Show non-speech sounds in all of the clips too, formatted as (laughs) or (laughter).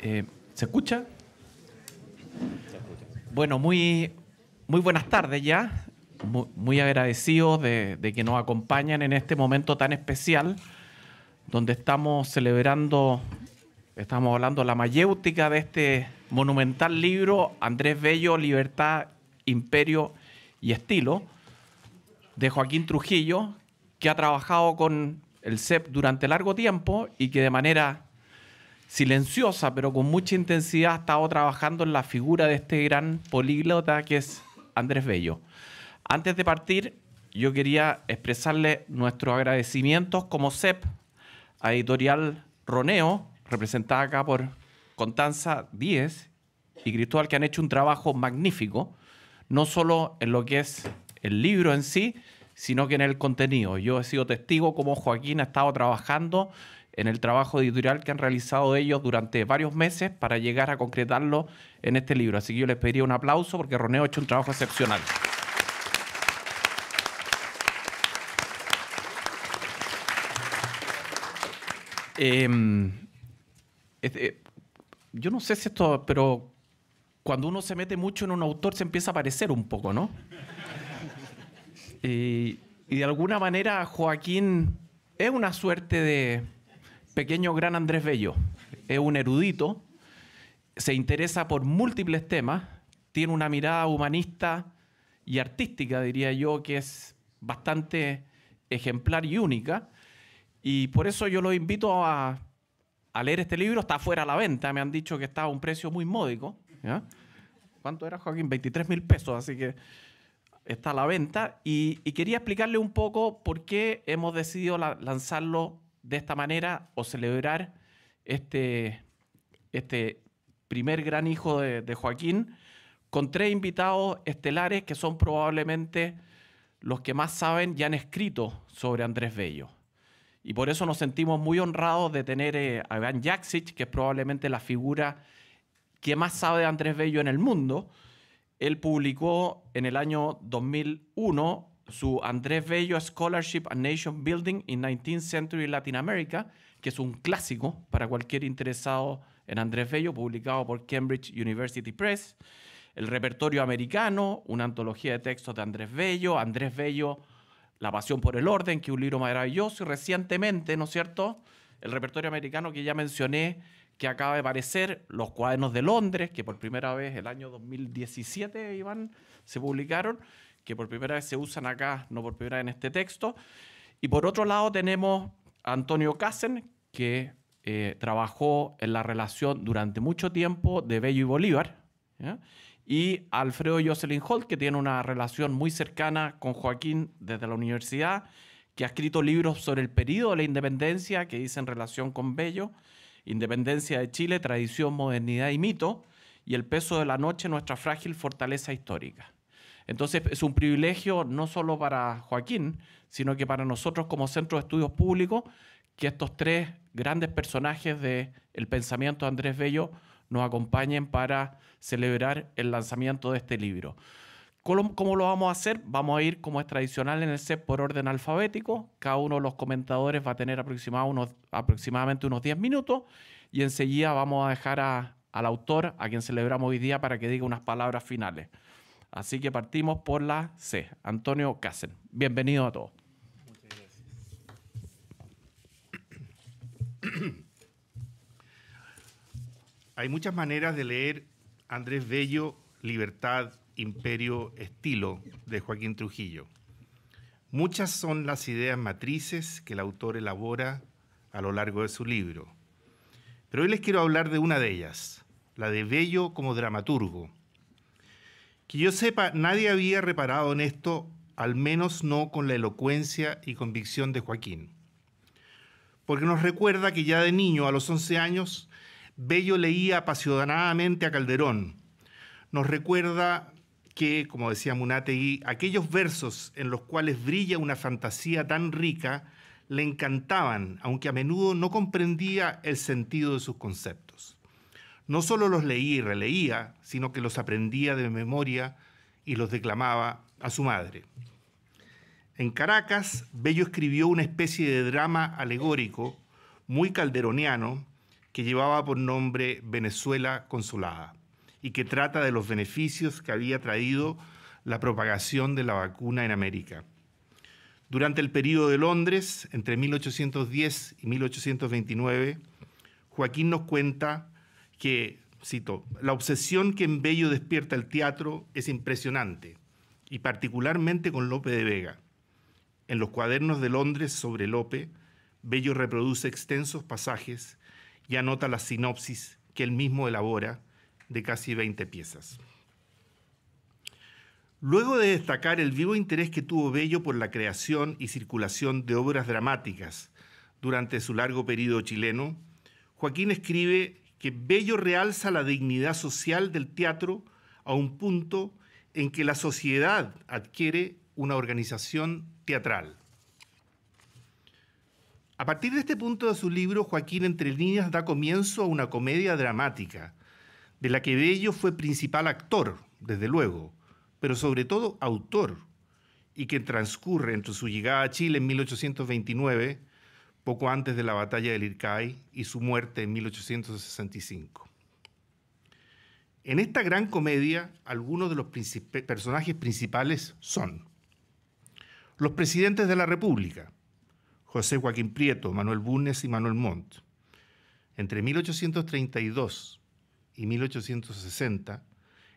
Eh, ¿Se escucha? Bueno, muy, muy buenas tardes ya. Muy, agradecidos de, que nos acompañan en este momento tan especial, donde estamos celebrando, estamos hablando la mayéutica de este monumental libro, Andrés Bello, Libertad Imperio y Estilo, de Joaquín Trujillo, que ha trabajado con el CEP durante largo tiempo y que de manera silenciosa, pero con mucha intensidad, ha estado trabajando en la figura de este gran políglota que es Andrés Bello. Antes de partir, yo quería expresarle nuestros agradecimientos como CEP a Editorial Roneo, representada acá por Contanza Díez y Cristóbal, que han hecho un trabajo magnífico no solo en lo que es el libro en sí, sino que en el contenido. Yo he sido testigo como Joaquín ha estado trabajando en el trabajo editorial que han realizado ellos durante varios meses para llegar a concretarlo en este libro. Así que yo les pediría un aplauso porque Roneo ha hecho un trabajo excepcional. Em, este, yo no sé si esto, pero cuando uno se mete mucho en un autor se empieza a parecer un poco, ¿no? Y, de alguna manera Joaquín es una suerte de pequeño gran Andrés Bello. Es un erudito, se interesa por múltiples temas, tiene una mirada humanista y artística, diría yo, que es bastante ejemplar y única. Y por eso yo los invito a, a leer este libro. Está fuera a la venta, me han dicho que está a un precio muy módico. ¿Cuánto era, Joaquín? 23 mil pesos, así que está a la venta. Y, quería explicarle un poco por qué hemos decidido lanzarlo de esta manera o celebrar este, este primer gran hijo de, Joaquín con tres invitados estelares que son probablemente los que más saben y han escrito sobre Andrés Bello. Y por eso nos sentimos muy honrados de tener eh, a Iván Jaksic, que es probablemente la figura que más sabe de Andrés Bello en el mundo, él publicó en el año 2001 su Andrés Bello Scholarship and Nation Building in 19th Century Latin America, que es un clásico para cualquier interesado en Andrés Bello, publicado por Cambridge University Press. El repertorio americano, una antología de textos de Andrés Bello, Andrés Bello, La pasión por el orden, que es un libro maravilloso, y recientemente, ¿no es cierto? El repertorio americano que ya mencioné, que acaba de aparecer, Los cuadernos de Londres, que por primera vez el año 2017, se publicaron, que por primera vez se usan acá, no por primera vez en este texto. Y por otro lado tenemos Antonio Cassen, que eh, trabajó en la relación durante mucho tiempo de Bello y Bolívar, y Alfredo Jocelyn Holt, que tiene una relación muy cercana con Joaquín desde la universidad, que ha escrito libros sobre el período de la independencia que dice en relación con Bello Independencia de Chile, tradición, modernidad y mito, y el peso de la noche, nuestra frágil fortaleza histórica. Entonces es un privilegio no solo para Joaquín, sino que para nosotros como Centro de Estudios Públicos, que estos tres grandes personajes del el pensamiento de Andrés Bello nos acompañen para celebrar el lanzamiento de este libro. ¿Cómo, lo vamos a hacer? Vamos a ir, como es tradicional en el C por orden alfabético. Cada uno de los comentadores va a tener aproximadamente unos 10 minutos y enseguida vamos a dejar al autor, a quien celebramos hoy día, para que diga unas palabras finales. Así que partimos por la C. Antonio Casen, Bienvenido a todos. Muchas gracias. Hay muchas maneras de leer Andrés Bello, Libertad, Imperio Estilo de Joaquín Trujillo. Muchas son las ideas matrices que el autor elabora a lo largo de su libro. Pero hoy les quiero hablar de una de ellas, la de Bello como dramaturgo. Que yo sepa, nadie había reparado en esto, al menos no con la elocuencia y convicción de Joaquín. Porque nos recuerda que ya de niño, a los 11 años, Bello leía apasionadamente a Calderón. Nos recuerda que, como decía Munategui, aquellos versos en los cuales brilla una fantasía tan rica le encantaban, aunque a menudo no comprendía el sentido de sus conceptos. No solo los leía y releía, sino que los aprendía de memoria y los declamaba a su madre. En Caracas, Bello escribió una especie de drama alegórico, muy calderoniano, que llevaba por nombre Venezuela Consolada y que trata de los beneficios que había traído la propagación de la vacuna en América. Durante el periodo de Londres, entre 1810 y 1829, Joaquín nos cuenta que, cito, la obsesión que en Bello despierta el teatro es impresionante, y particularmente con Lope de Vega. En los cuadernos de Londres sobre Lope, Bello reproduce extensos pasajes y anota la sinopsis que él mismo elabora de casi 20 piezas. Luego de destacar el vivo interés que tuvo Bello por la creación y circulación de obras dramáticas durante su largo periodo chileno, Joaquín escribe que Bello realza la dignidad social del teatro a un punto en que la sociedad adquiere una organización teatral. A partir de este punto de su libro, Joaquín entre líneas da comienzo a una comedia dramática, de la que Bello fue principal actor, desde luego, pero sobre todo autor, y que transcurre entre su llegada a Chile en 1829, poco antes de la batalla del Ircay, y su muerte en 1865. En esta gran comedia, algunos de los personajes principales son los presidentes de la República, José Joaquín Prieto, Manuel Bunes y Manuel Montt. Entre 1832 y 1860,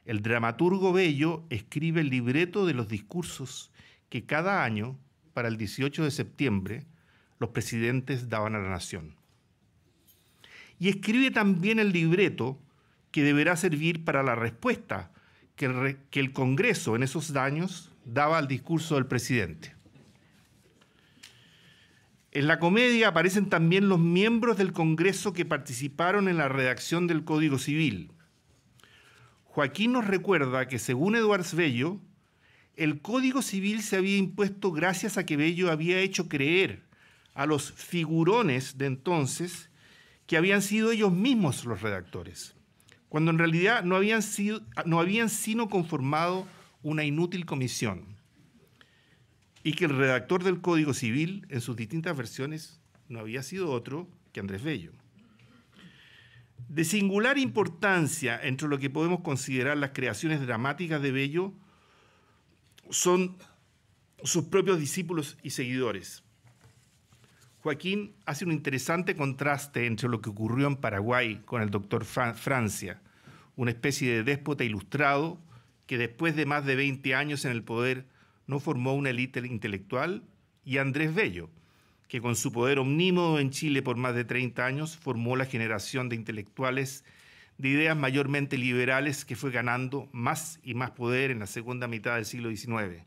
el dramaturgo Bello escribe el libreto de los discursos que cada año, para el 18 de septiembre, los presidentes daban a la nación. Y escribe también el libreto que deberá servir para la respuesta que el, que el Congreso en esos años daba al discurso del presidente. En la comedia aparecen también los miembros del Congreso que participaron en la redacción del Código Civil. Joaquín nos recuerda que según Edwards Bello, el Código Civil se había impuesto gracias a que Bello había hecho creer a los figurones de entonces que habían sido ellos mismos los redactores, cuando en realidad no habían, sido, no habían sino conformado una inútil comisión y que el redactor del Código Civil, en sus distintas versiones, no había sido otro que Andrés Bello. De singular importancia entre lo que podemos considerar las creaciones dramáticas de Bello son sus propios discípulos y seguidores. Joaquín hace un interesante contraste entre lo que ocurrió en Paraguay con el doctor Francia, una especie de déspota ilustrado que después de más de 20 años en el poder no formó una élite intelectual, y Andrés Bello, que con su poder omnímodo en Chile por más de 30 años formó la generación de intelectuales de ideas mayormente liberales que fue ganando más y más poder en la segunda mitad del siglo XIX.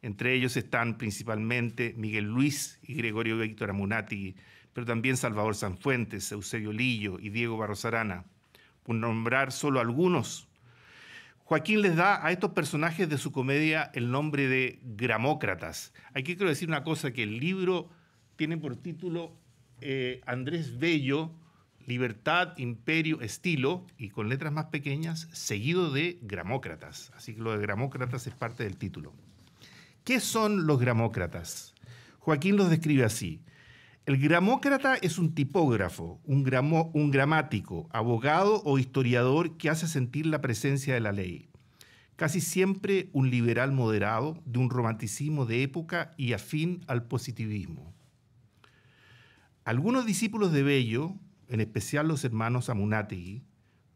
Entre ellos están principalmente Miguel Luis y Gregorio Víctor Amunati, pero también Salvador Sanfuentes, Eusebio Lillo y Diego Barros Arana, por nombrar solo algunos Joaquín les da a estos personajes de su comedia el nombre de gramócratas. Aquí quiero decir una cosa, que el libro tiene por título eh, Andrés Bello, Libertad, Imperio, Estilo, y con letras más pequeñas, seguido de gramócratas. Así que lo de gramócratas es parte del título. ¿Qué son los gramócratas? Joaquín los describe así. El gramócrata es un tipógrafo, un, un gramático, abogado o historiador que hace sentir la presencia de la ley. Casi siempre un liberal moderado, de un romanticismo de época y afín al positivismo. Algunos discípulos de Bello, en especial los hermanos Amunátegui,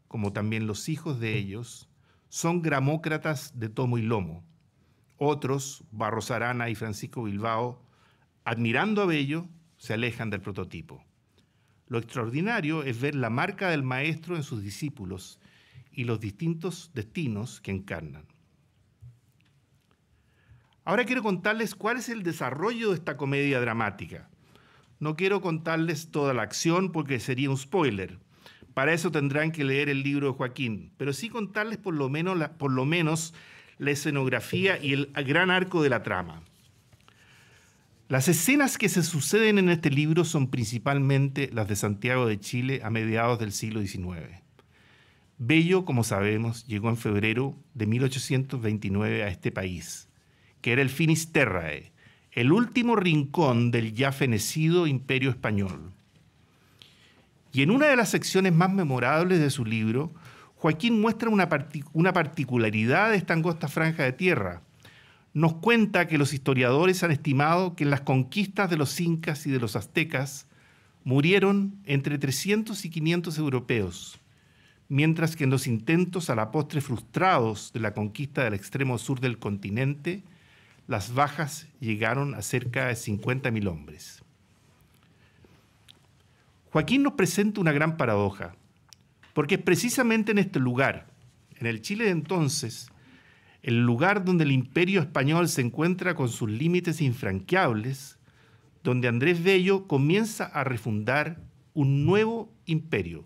como también los hijos de ellos, son gramócratas de tomo y lomo. Otros, Barros Arana y Francisco Bilbao, admirando a Bello, se alejan del prototipo. Lo extraordinario es ver la marca del maestro en sus discípulos y los distintos destinos que encarnan. Ahora quiero contarles cuál es el desarrollo de esta comedia dramática. No quiero contarles toda la acción porque sería un spoiler. Para eso tendrán que leer el libro de Joaquín, pero sí contarles por lo menos la, por lo menos la escenografía y el gran arco de la trama. Las escenas que se suceden en este libro son principalmente las de Santiago de Chile a mediados del siglo XIX. Bello, como sabemos, llegó en febrero de 1829 a este país, que era el Finisterrae, el último rincón del ya fenecido imperio español. Y en una de las secciones más memorables de su libro, Joaquín muestra una, una particularidad de esta angosta franja de tierra, nos cuenta que los historiadores han estimado que en las conquistas de los incas y de los aztecas murieron entre 300 y 500 europeos, mientras que en los intentos a la postre frustrados de la conquista del extremo sur del continente, las bajas llegaron a cerca de 50.000 hombres. Joaquín nos presenta una gran paradoja, porque es precisamente en este lugar, en el Chile de entonces, el lugar donde el imperio español se encuentra con sus límites infranqueables, donde Andrés Bello comienza a refundar un nuevo imperio,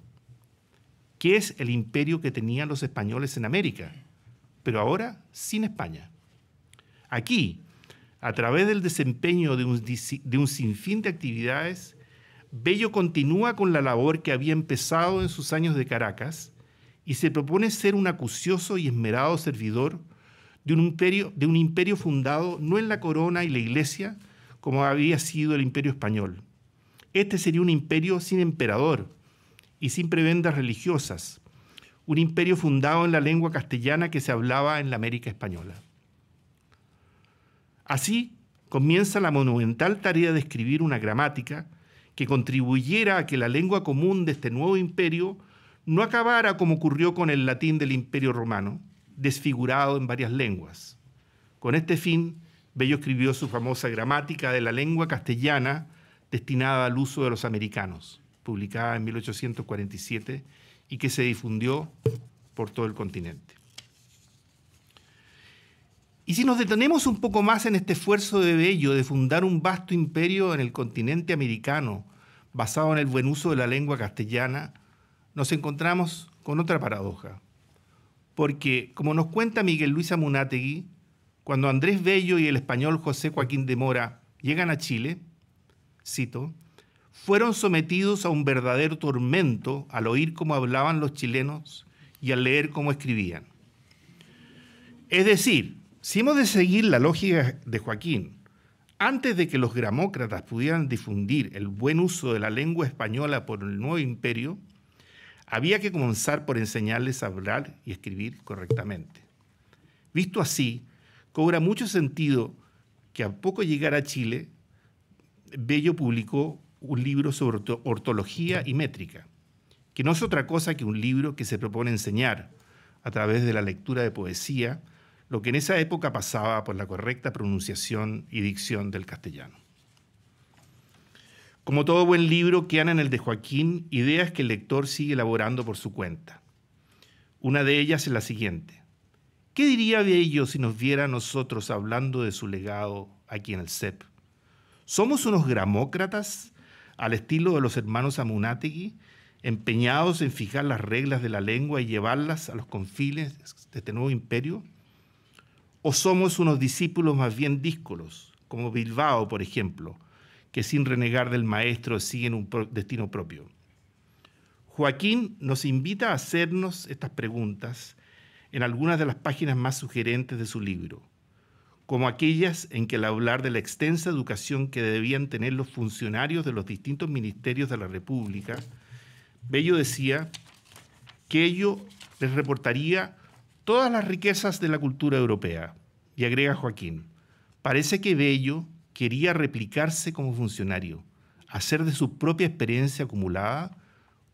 que es el imperio que tenían los españoles en América, pero ahora sin España. Aquí, a través del desempeño de un, sinfín de actividades, Bello continúa con la labor que había empezado en sus años de Caracas y se propone ser un acucioso y esmerado servidor de un, imperio, de un imperio fundado no en la corona y la iglesia, como había sido el imperio español. Este sería un imperio sin emperador y sin prebendas religiosas, un imperio fundado en la lengua castellana que se hablaba en la América española. Así comienza la monumental tarea de escribir una gramática que contribuyera a que la lengua común de este nuevo imperio no acabara como ocurrió con el latín del imperio romano, desfigurado en varias lenguas. Con este fin, Bello escribió su famosa Gramática de la Lengua Castellana destinada al uso de los americanos, publicada en 1847 y que se difundió por todo el continente. Y si nos detenemos un poco más en este esfuerzo de Bello de fundar un vasto imperio en el continente americano basado en el buen uso de la lengua castellana, nos encontramos con otra paradoja porque, como nos cuenta Miguel Luis Amunátegui, cuando Andrés Bello y el español José Joaquín de Mora llegan a Chile, cito, fueron sometidos a un verdadero tormento al oír cómo hablaban los chilenos y al leer cómo escribían. Es decir, si hemos de seguir la lógica de Joaquín, antes de que los gramócratas pudieran difundir el buen uso de la lengua española por el nuevo imperio, había que comenzar por enseñarles a hablar y escribir correctamente. Visto así, cobra mucho sentido que a poco llegar a Chile, Bello publicó un libro sobre ortología y métrica, que no es otra cosa que un libro que se propone enseñar a través de la lectura de poesía lo que en esa época pasaba por la correcta pronunciación y dicción del castellano. Como todo buen libro, quedan en el de Joaquín ideas que el lector sigue elaborando por su cuenta. Una de ellas es la siguiente. ¿Qué diría de ellos si nos viera nosotros hablando de su legado aquí en el CEP? ¿Somos unos gramócratas al estilo de los hermanos Amunátegui, empeñados en fijar las reglas de la lengua y llevarlas a los confines de este nuevo imperio? ¿O somos unos discípulos más bien díscolos, como Bilbao, por ejemplo, que sin renegar del maestro siguen un destino propio. Joaquín nos invita a hacernos estas preguntas en algunas de las páginas más sugerentes de su libro, como aquellas en que al hablar de la extensa educación que debían tener los funcionarios de los distintos ministerios de la República, Bello decía que ello les reportaría todas las riquezas de la cultura europea. Y agrega Joaquín, parece que Bello quería replicarse como funcionario, hacer de su propia experiencia acumulada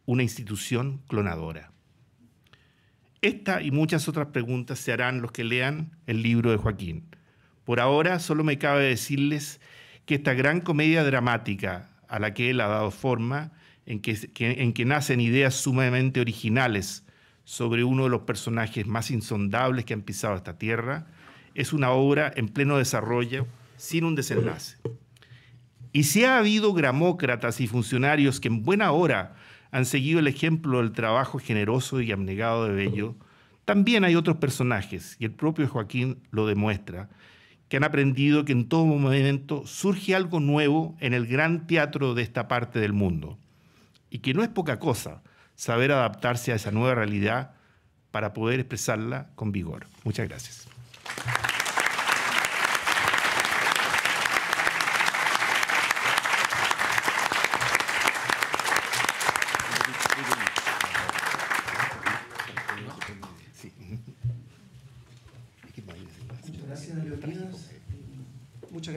una institución clonadora. Esta y muchas otras preguntas se harán los que lean el libro de Joaquín. Por ahora solo me cabe decirles que esta gran comedia dramática a la que él ha dado forma, en que, nacen ideas sumamente originales sobre uno de los personajes más insondables que han pisado esta tierra, es una obra en pleno desarrollo sin un desenlace. Y si ha habido gramócratas y funcionarios que en buena hora han seguido el ejemplo del trabajo generoso y abnegado de Bello, también hay otros personajes, y el propio Joaquín lo demuestra, que han aprendido que en todo momento surge algo nuevo en el gran teatro de esta parte del mundo, y que no es poca cosa saber adaptarse a esa nueva realidad para poder expresarla con vigor. Muchas gracias.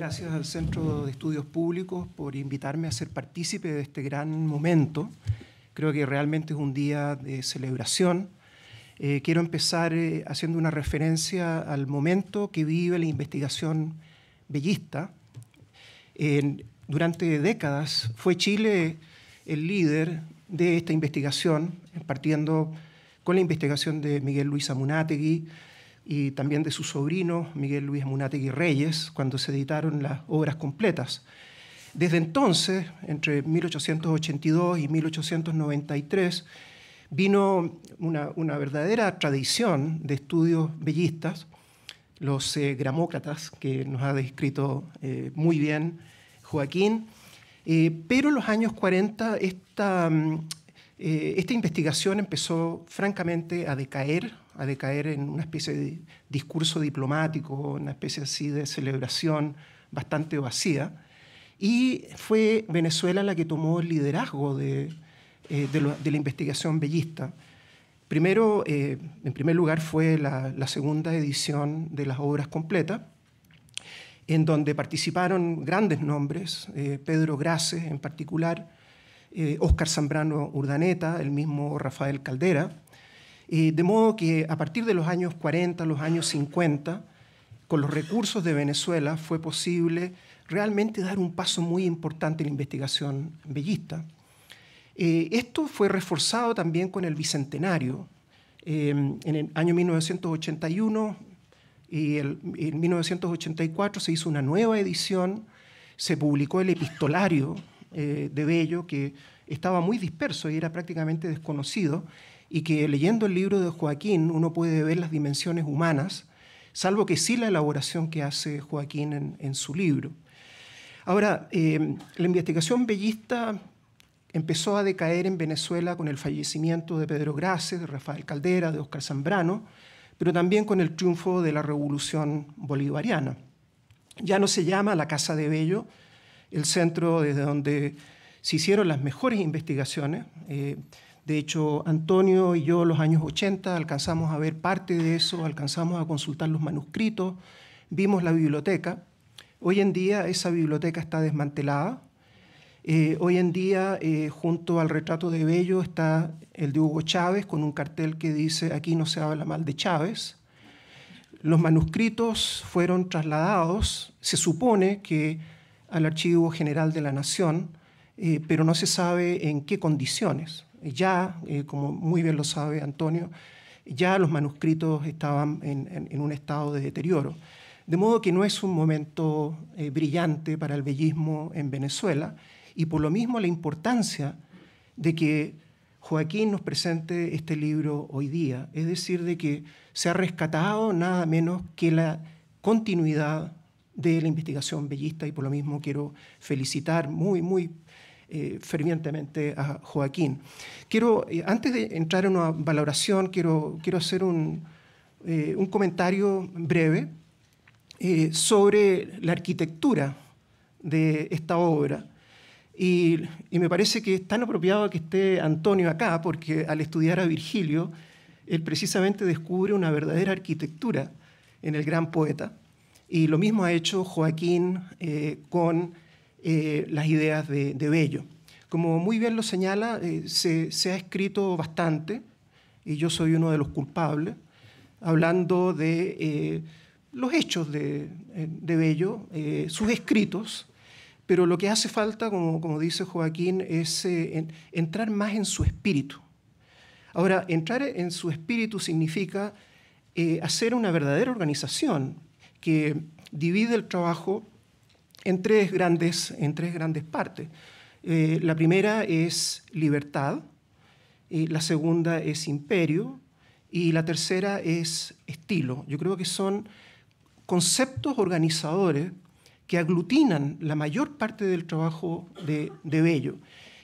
gracias al Centro de Estudios Públicos por invitarme a ser partícipe de este gran momento. Creo que realmente es un día de celebración. Eh, quiero empezar eh, haciendo una referencia al momento que vive la investigación bellista. durante décadas fue Chile el líder de esta investigación, partiendo con la investigación de Miguel Luis Amunátegui, y también de su sobrino Miguel Luis Munategui Reyes, cuando se editaron las obras completas. Desde entonces, entre 1882 y 1893, vino una, verdadera tradición de estudios bellistas, los eh, gramócratas, que nos ha descrito eh, muy bien Joaquín, eh, pero en los años 40 esta, mm, esta investigación empezó francamente a decaer a decaer en una especie de discurso diplomático, una especie así de celebración bastante vacía. Y fue Venezuela la que tomó el liderazgo de, eh, la investigación bellista. Primero, eh, en primer lugar, fue la, segunda edición de las obras completas, en donde participaron grandes nombres, eh, Pedro Graces en particular, Óscar Zambrano Urdaneta, el mismo Rafael Caldera, eh, de modo que a partir de los años 40, los años 50, con los recursos de Venezuela fue posible realmente dar un paso muy importante en la investigación bellista. Eh, esto fue reforzado también con el Bicentenario. Eh, en el año 1981 y en 1984 se hizo una nueva edición, se publicó el epistolario de Bello, que estaba muy disperso y era prácticamente desconocido, y que leyendo el libro de Joaquín uno puede ver las dimensiones humanas, salvo que sí la elaboración que hace Joaquín en, su libro. Ahora, eh, la investigación bellista empezó a decaer en Venezuela con el fallecimiento de Pedro Graces, de Rafael Caldera, de Oscar Zambrano, pero también con el triunfo de la revolución bolivariana. Ya no se llama la Casa de Bello, el centro desde donde se hicieron las mejores investigaciones. Eh, de hecho, Antonio y yo los años 80 alcanzamos a ver parte de eso, alcanzamos a consultar los manuscritos, vimos la biblioteca. Hoy en día esa biblioteca está desmantelada. Eh, hoy en día, eh, junto al retrato de Bello, está el de Hugo Chávez con un cartel que dice, aquí no se habla mal de Chávez. Los manuscritos fueron trasladados, se supone que al Archivo General de la Nación, eh, pero no se sabe en qué condiciones. Eh, ya, eh, como muy bien lo sabe Antonio, ya los manuscritos estaban en, un estado de deterioro. De modo que no es un momento eh, brillante para el bellismo en Venezuela y por lo mismo la importancia de que Joaquín nos presente este libro hoy día, es decir, de que se ha rescatado nada menos que la continuidad de la investigación bellista y por lo mismo quiero felicitar muy, muy eh, fervientemente a Joaquín. Quiero, eh, antes de entrar en una valoración, quiero, quiero hacer un, eh, comentario breve sobre la arquitectura de esta obra. y, me parece que es tan apropiado que esté Antonio acá, porque al estudiar a Virgilio, él precisamente descubre una verdadera arquitectura en el gran poeta. Y lo mismo ha hecho Joaquín con eh, las ideas de, de, Bello. Como muy bien lo señala, eh, se, ha escrito bastante, y yo soy uno de los culpables, hablando de eh, los hechos de, de Bello, sus escritos, pero lo que hace falta, como, dice Joaquín, es entrar más en su espíritu. Ahora, entrar en su espíritu significa hacer una verdadera organización que divide el trabajo en tres grandes, en tres grandes partes. Eh, la primera es libertad, eh, la segunda es imperio y la tercera es estilo. Yo creo que son conceptos organizadores que aglutinan la mayor parte del trabajo de, de Bello.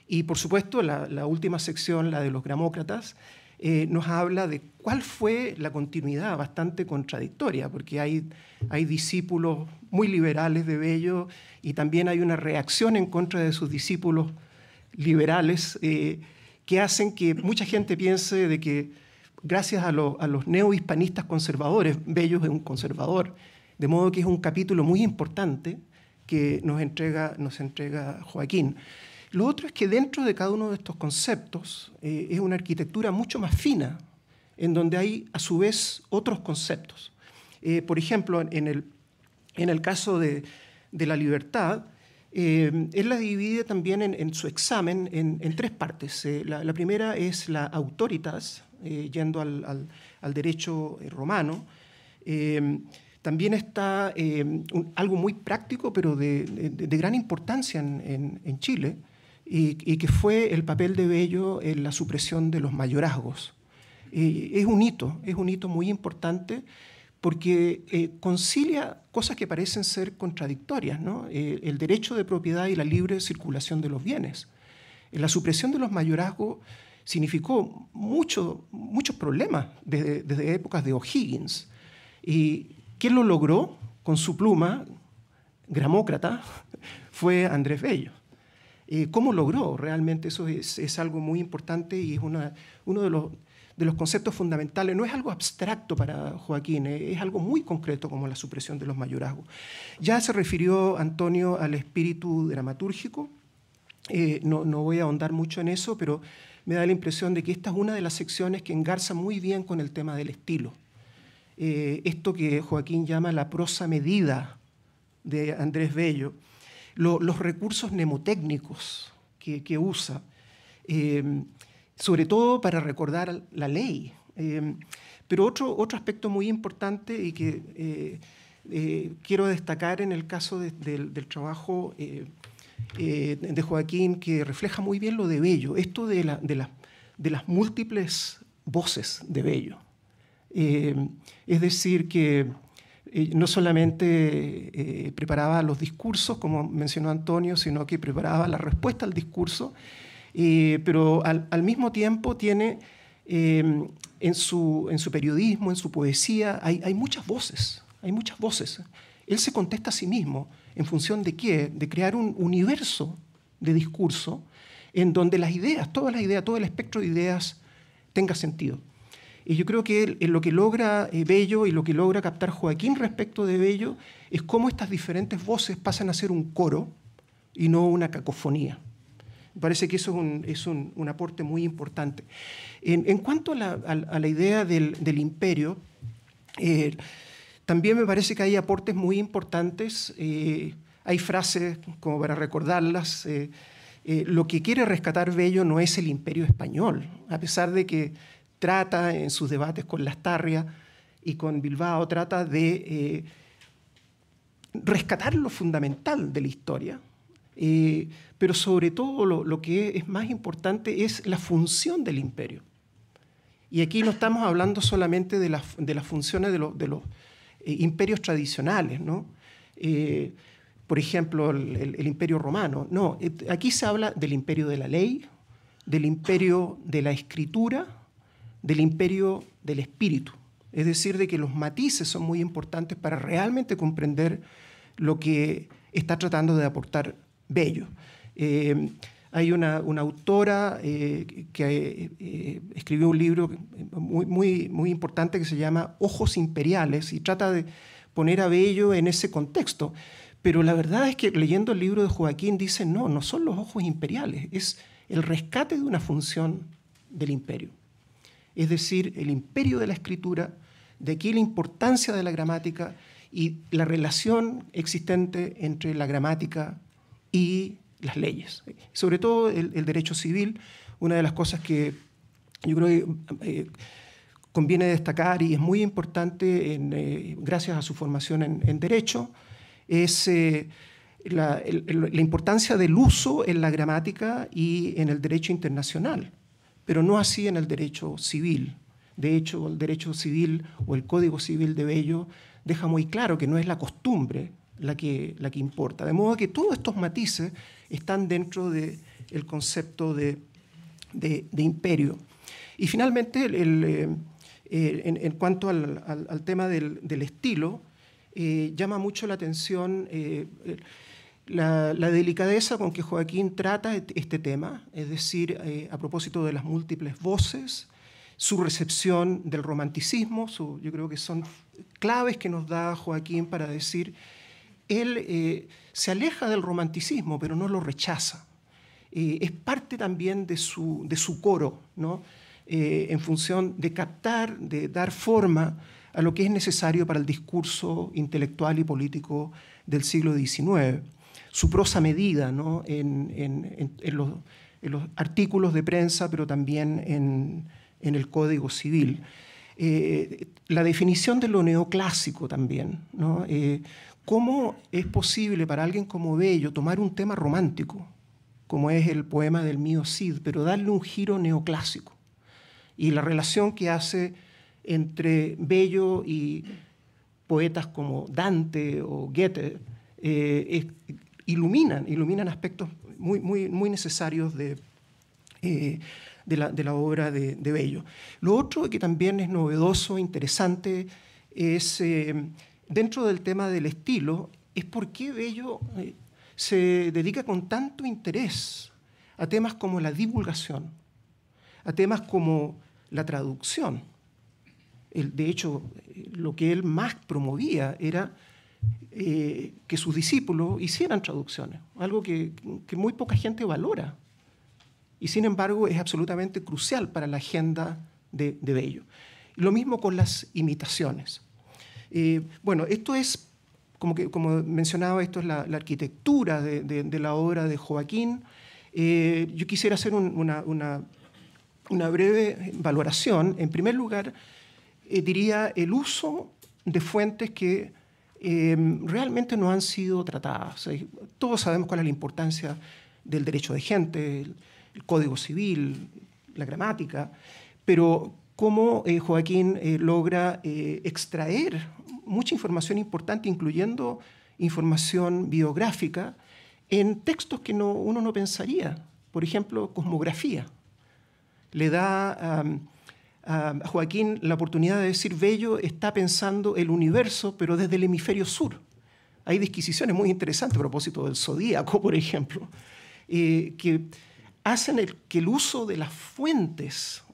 Y por supuesto, la, última sección, la de los gramócratas, eh, nos habla de cuál fue la continuidad bastante contradictoria, porque hay, hay discípulos muy liberales de Bello y también hay una reacción en contra de sus discípulos liberales eh, que hacen que mucha gente piense de que gracias a, los los neohispanistas conservadores, Bello es un conservador, de modo que es un capítulo muy importante que nos entrega, nos entrega Joaquín. Lo otro es que dentro de cada uno de estos conceptos eh, es una arquitectura mucho más fina, en donde hay a su vez otros conceptos. Eh, por ejemplo, en el en el caso de, la libertad, eh, él la divide también en, su examen en, tres partes. Eh. la, primera es la autoritas, eh, yendo al, derecho romano. también está algo muy práctico, pero de, gran importancia en, Chile, y, y, que fue el papel de Bello en la supresión de los mayorazgos. es un hito, es un hito muy importante porque eh, concilia cosas que parecen ser contradictorias, ¿no? Eh, el derecho de propiedad y la libre circulación de los bienes. Eh, la supresión de los mayorazgos significó mucho, muchos problemas desde, épocas de O'Higgins. ¿Y quién lo logró con su pluma gramócrata? (laughs) Fue Andrés Bello. ¿Cómo logró? Realmente eso es, algo muy importante y es uno de los de los conceptos fundamentales no es algo abstracto para Joaquín, eh, es algo muy concreto como la supresión de los mayorazgos. Ya se refirió Antonio al espíritu dramatúrgico, eh, no, voy a ahondar mucho en eso, pero me da la impresión de que esta es una de las secciones que engarza muy bien con el tema del estilo. Eh, esto que Joaquín llama la prosa medida de Andrés Bello, los recursos mnemotécnicos que, usa sobre todo para recordar la ley. Em, pero otro, otro aspecto muy importante y que eh, eh, quiero destacar en el caso del trabajo eh, de Joaquín, que refleja muy bien lo de Bello, esto de, de las múltiples voces de Bello. Em, es decir, que no solamente preparaba los discursos, como mencionó Antonio, sino que preparaba la respuesta al discurso eh, pero al, mismo tiempo tiene em, en, su, periodismo, en su poesía, hay, hay, muchas voces, hay muchas voces. Él se contesta a sí mismo en función de qué, de crear un universo de discurso en donde las ideas, todas las ideas, todo el espectro de ideas tenga sentido. Y yo creo que eh, lo que logra eh, Bello y lo que logra captar Joaquín respecto de Bello es cómo estas diferentes voces pasan a ser un coro y no una cacofonía. Parece que eso es un, aporte muy importante. En, cuanto a la, idea del, imperio, eh, también me parece que hay aportes muy importantes. Eh, hay frases como para recordarlas. Eh, lo que quiere rescatar Bello no es el imperio español, a pesar de que trata en sus debates con Las Tarrias y con Bilbao, trata de rescatar lo fundamental de la historia, eh, pero sobre todo lo, que es más importante es la función del imperio. Y aquí no estamos hablando solamente de, las, funciones de, los eh, imperios tradicionales, ¿no? Eh, por ejemplo, el, el, imperio romano. No, aquí se habla del imperio de la ley, del imperio de la escritura, del imperio del espíritu. Es decir, de que los matices son muy importantes para realmente comprender lo que está tratando de aportar bello. Eh, hay una, autora eh, que eh, escribió un libro muy, muy, muy importante que se llama Ojos Imperiales y trata de poner a Bello en ese contexto. Pero la verdad es que leyendo el libro de Joaquín dice, no, no son los ojos imperiales, es el rescate de una función del imperio. Es decir, el imperio de la escritura, de aquí la importancia de la gramática y la relación existente entre la gramática y las leyes. Sobre todo el, derecho civil, una de las cosas que yo creo que eh, conviene destacar y es muy importante en, eh, gracias a su formación en, derecho, es eh, la, la, importancia del uso en la gramática y en el derecho internacional, pero no así en el derecho civil. De hecho, el derecho civil o el Código Civil de Bello deja muy claro que no es la costumbre la que, importa. De modo que todos estos matices están dentro del el concepto de, imperio. Y finalmente, eh, en, cuanto al, tema del, estilo, eh, llama mucho la atención eh, la, delicadeza con que Joaquín trata este tema, es decir, a propósito de las múltiples voces, su recepción del romanticismo, yo creo que son claves que nos da Joaquín para decir él eh, se aleja del romanticismo, pero no lo rechaza. Eh, es parte también de su, de su coro, ¿no? Eh, en función de captar, de dar forma a lo que es necesario para el discurso intelectual y político del siglo XIX. Su prosa medida ¿no? en, los, los, artículos de prensa, pero también en, el Código Civil. la definición de lo neoclásico también, ¿no? ¿Cómo es posible para alguien como Bello tomar un tema romántico, como es el poema del mío Cid, pero darle un giro neoclásico? Y la relación que hace entre Bello y poetas como Dante o Goethe eh, iluminan, iluminan aspectos muy, muy, muy necesarios de, eh, de, la, obra de, Bello. Lo otro que también es novedoso, interesante, es eh, dentro del tema del estilo es por qué Bello eh, se dedica con tanto interés a temas como la divulgación, a temas como la traducción. de hecho, lo que él más promovía era eh, que sus discípulos hicieran traducciones, algo que, muy poca gente valora. Y sin embargo es absolutamente crucial para la agenda de, de Bello. Lo mismo con las imitaciones. Eh, bueno, esto es, como, que, como mencionaba, esto es la, arquitectura de, la obra de Joaquín. Eh, yo quisiera hacer una, breve valoración. En primer lugar, eh, diría el uso de fuentes que realmente no han sido tratadas. todos sabemos cuál es la importancia del derecho de gente, el código civil, la gramática, pero cómo eh, Joaquín eh, logra eh, extraer mucha información importante, incluyendo información biográfica, en textos que no, uno no pensaría. Por ejemplo, cosmografía. Le da a Joaquín la oportunidad de decir, Bello está pensando el universo, pero desde el hemisferio sur. Hay disquisiciones muy interesantes a propósito del zodíaco, por ejemplo, que hacen que el uso de las fuentes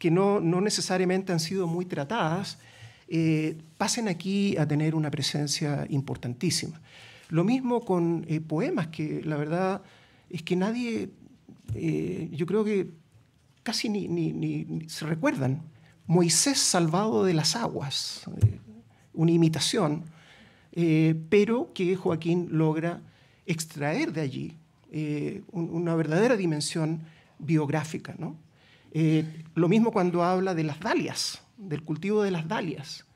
que no, no necesariamente han sido muy tratadas, eh, pasen aquí a tener una presencia importantísima. Lo mismo con eh, poemas, que la verdad es que nadie, eh, yo creo que casi ni, ni, ni, se recuerdan. Moisés salvado de las aguas, una imitación, pero que Joaquín logra extraer de allí una verdadera dimensión biográfica, ¿no? Eh, lo mismo cuando habla de las dalias, del cultivo de las dalias,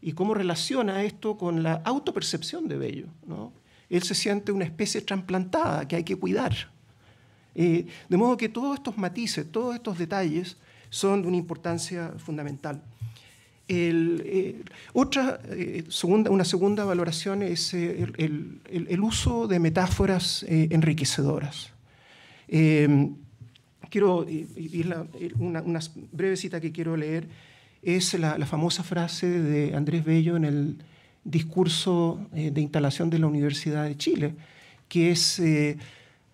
y cómo relaciona esto con la autopercepción de Bello. Él se siente una especie trasplantada que hay que cuidar. Eh, de modo que todos estos matices, todos estos detalles son de una importancia fundamental. Eh, otra, segunda, una segunda valoración es el, uso de metáforas enriquecedoras quiero, eh, una, breve cita que quiero leer es la, famosa frase de Andrés Bello en el discurso eh, de instalación de la Universidad de Chile, que es eh,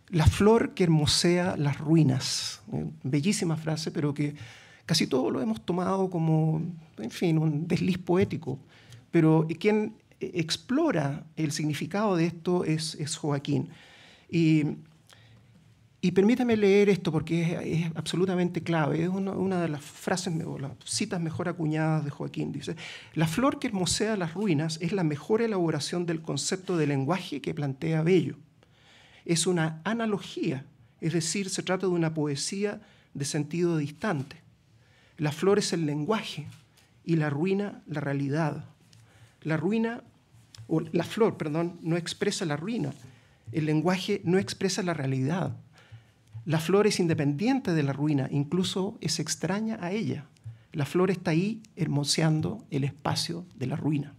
la flor que hermosea las ruinas. Bellísima frase, pero que casi todo lo hemos tomado como, en fin, un desliz poético. Pero quien explora el significado de esto es, es Joaquín. Y y permítame leer esto porque es, absolutamente clave, es una de las frases las citas mejor acuñadas de Joaquín. Dice, la flor que hermosea las ruinas es la mejor elaboración del concepto de lenguaje que plantea Bello. Es una analogía, es decir, se trata de una poesía de sentido distante. La flor es el lenguaje y la ruina la realidad. La ruina, o la flor, perdón, no expresa la ruina, el lenguaje no expresa la realidad. La flor es independiente de la ruina, incluso es extraña a ella. La flor está ahí hermoseando el espacio de la ruina.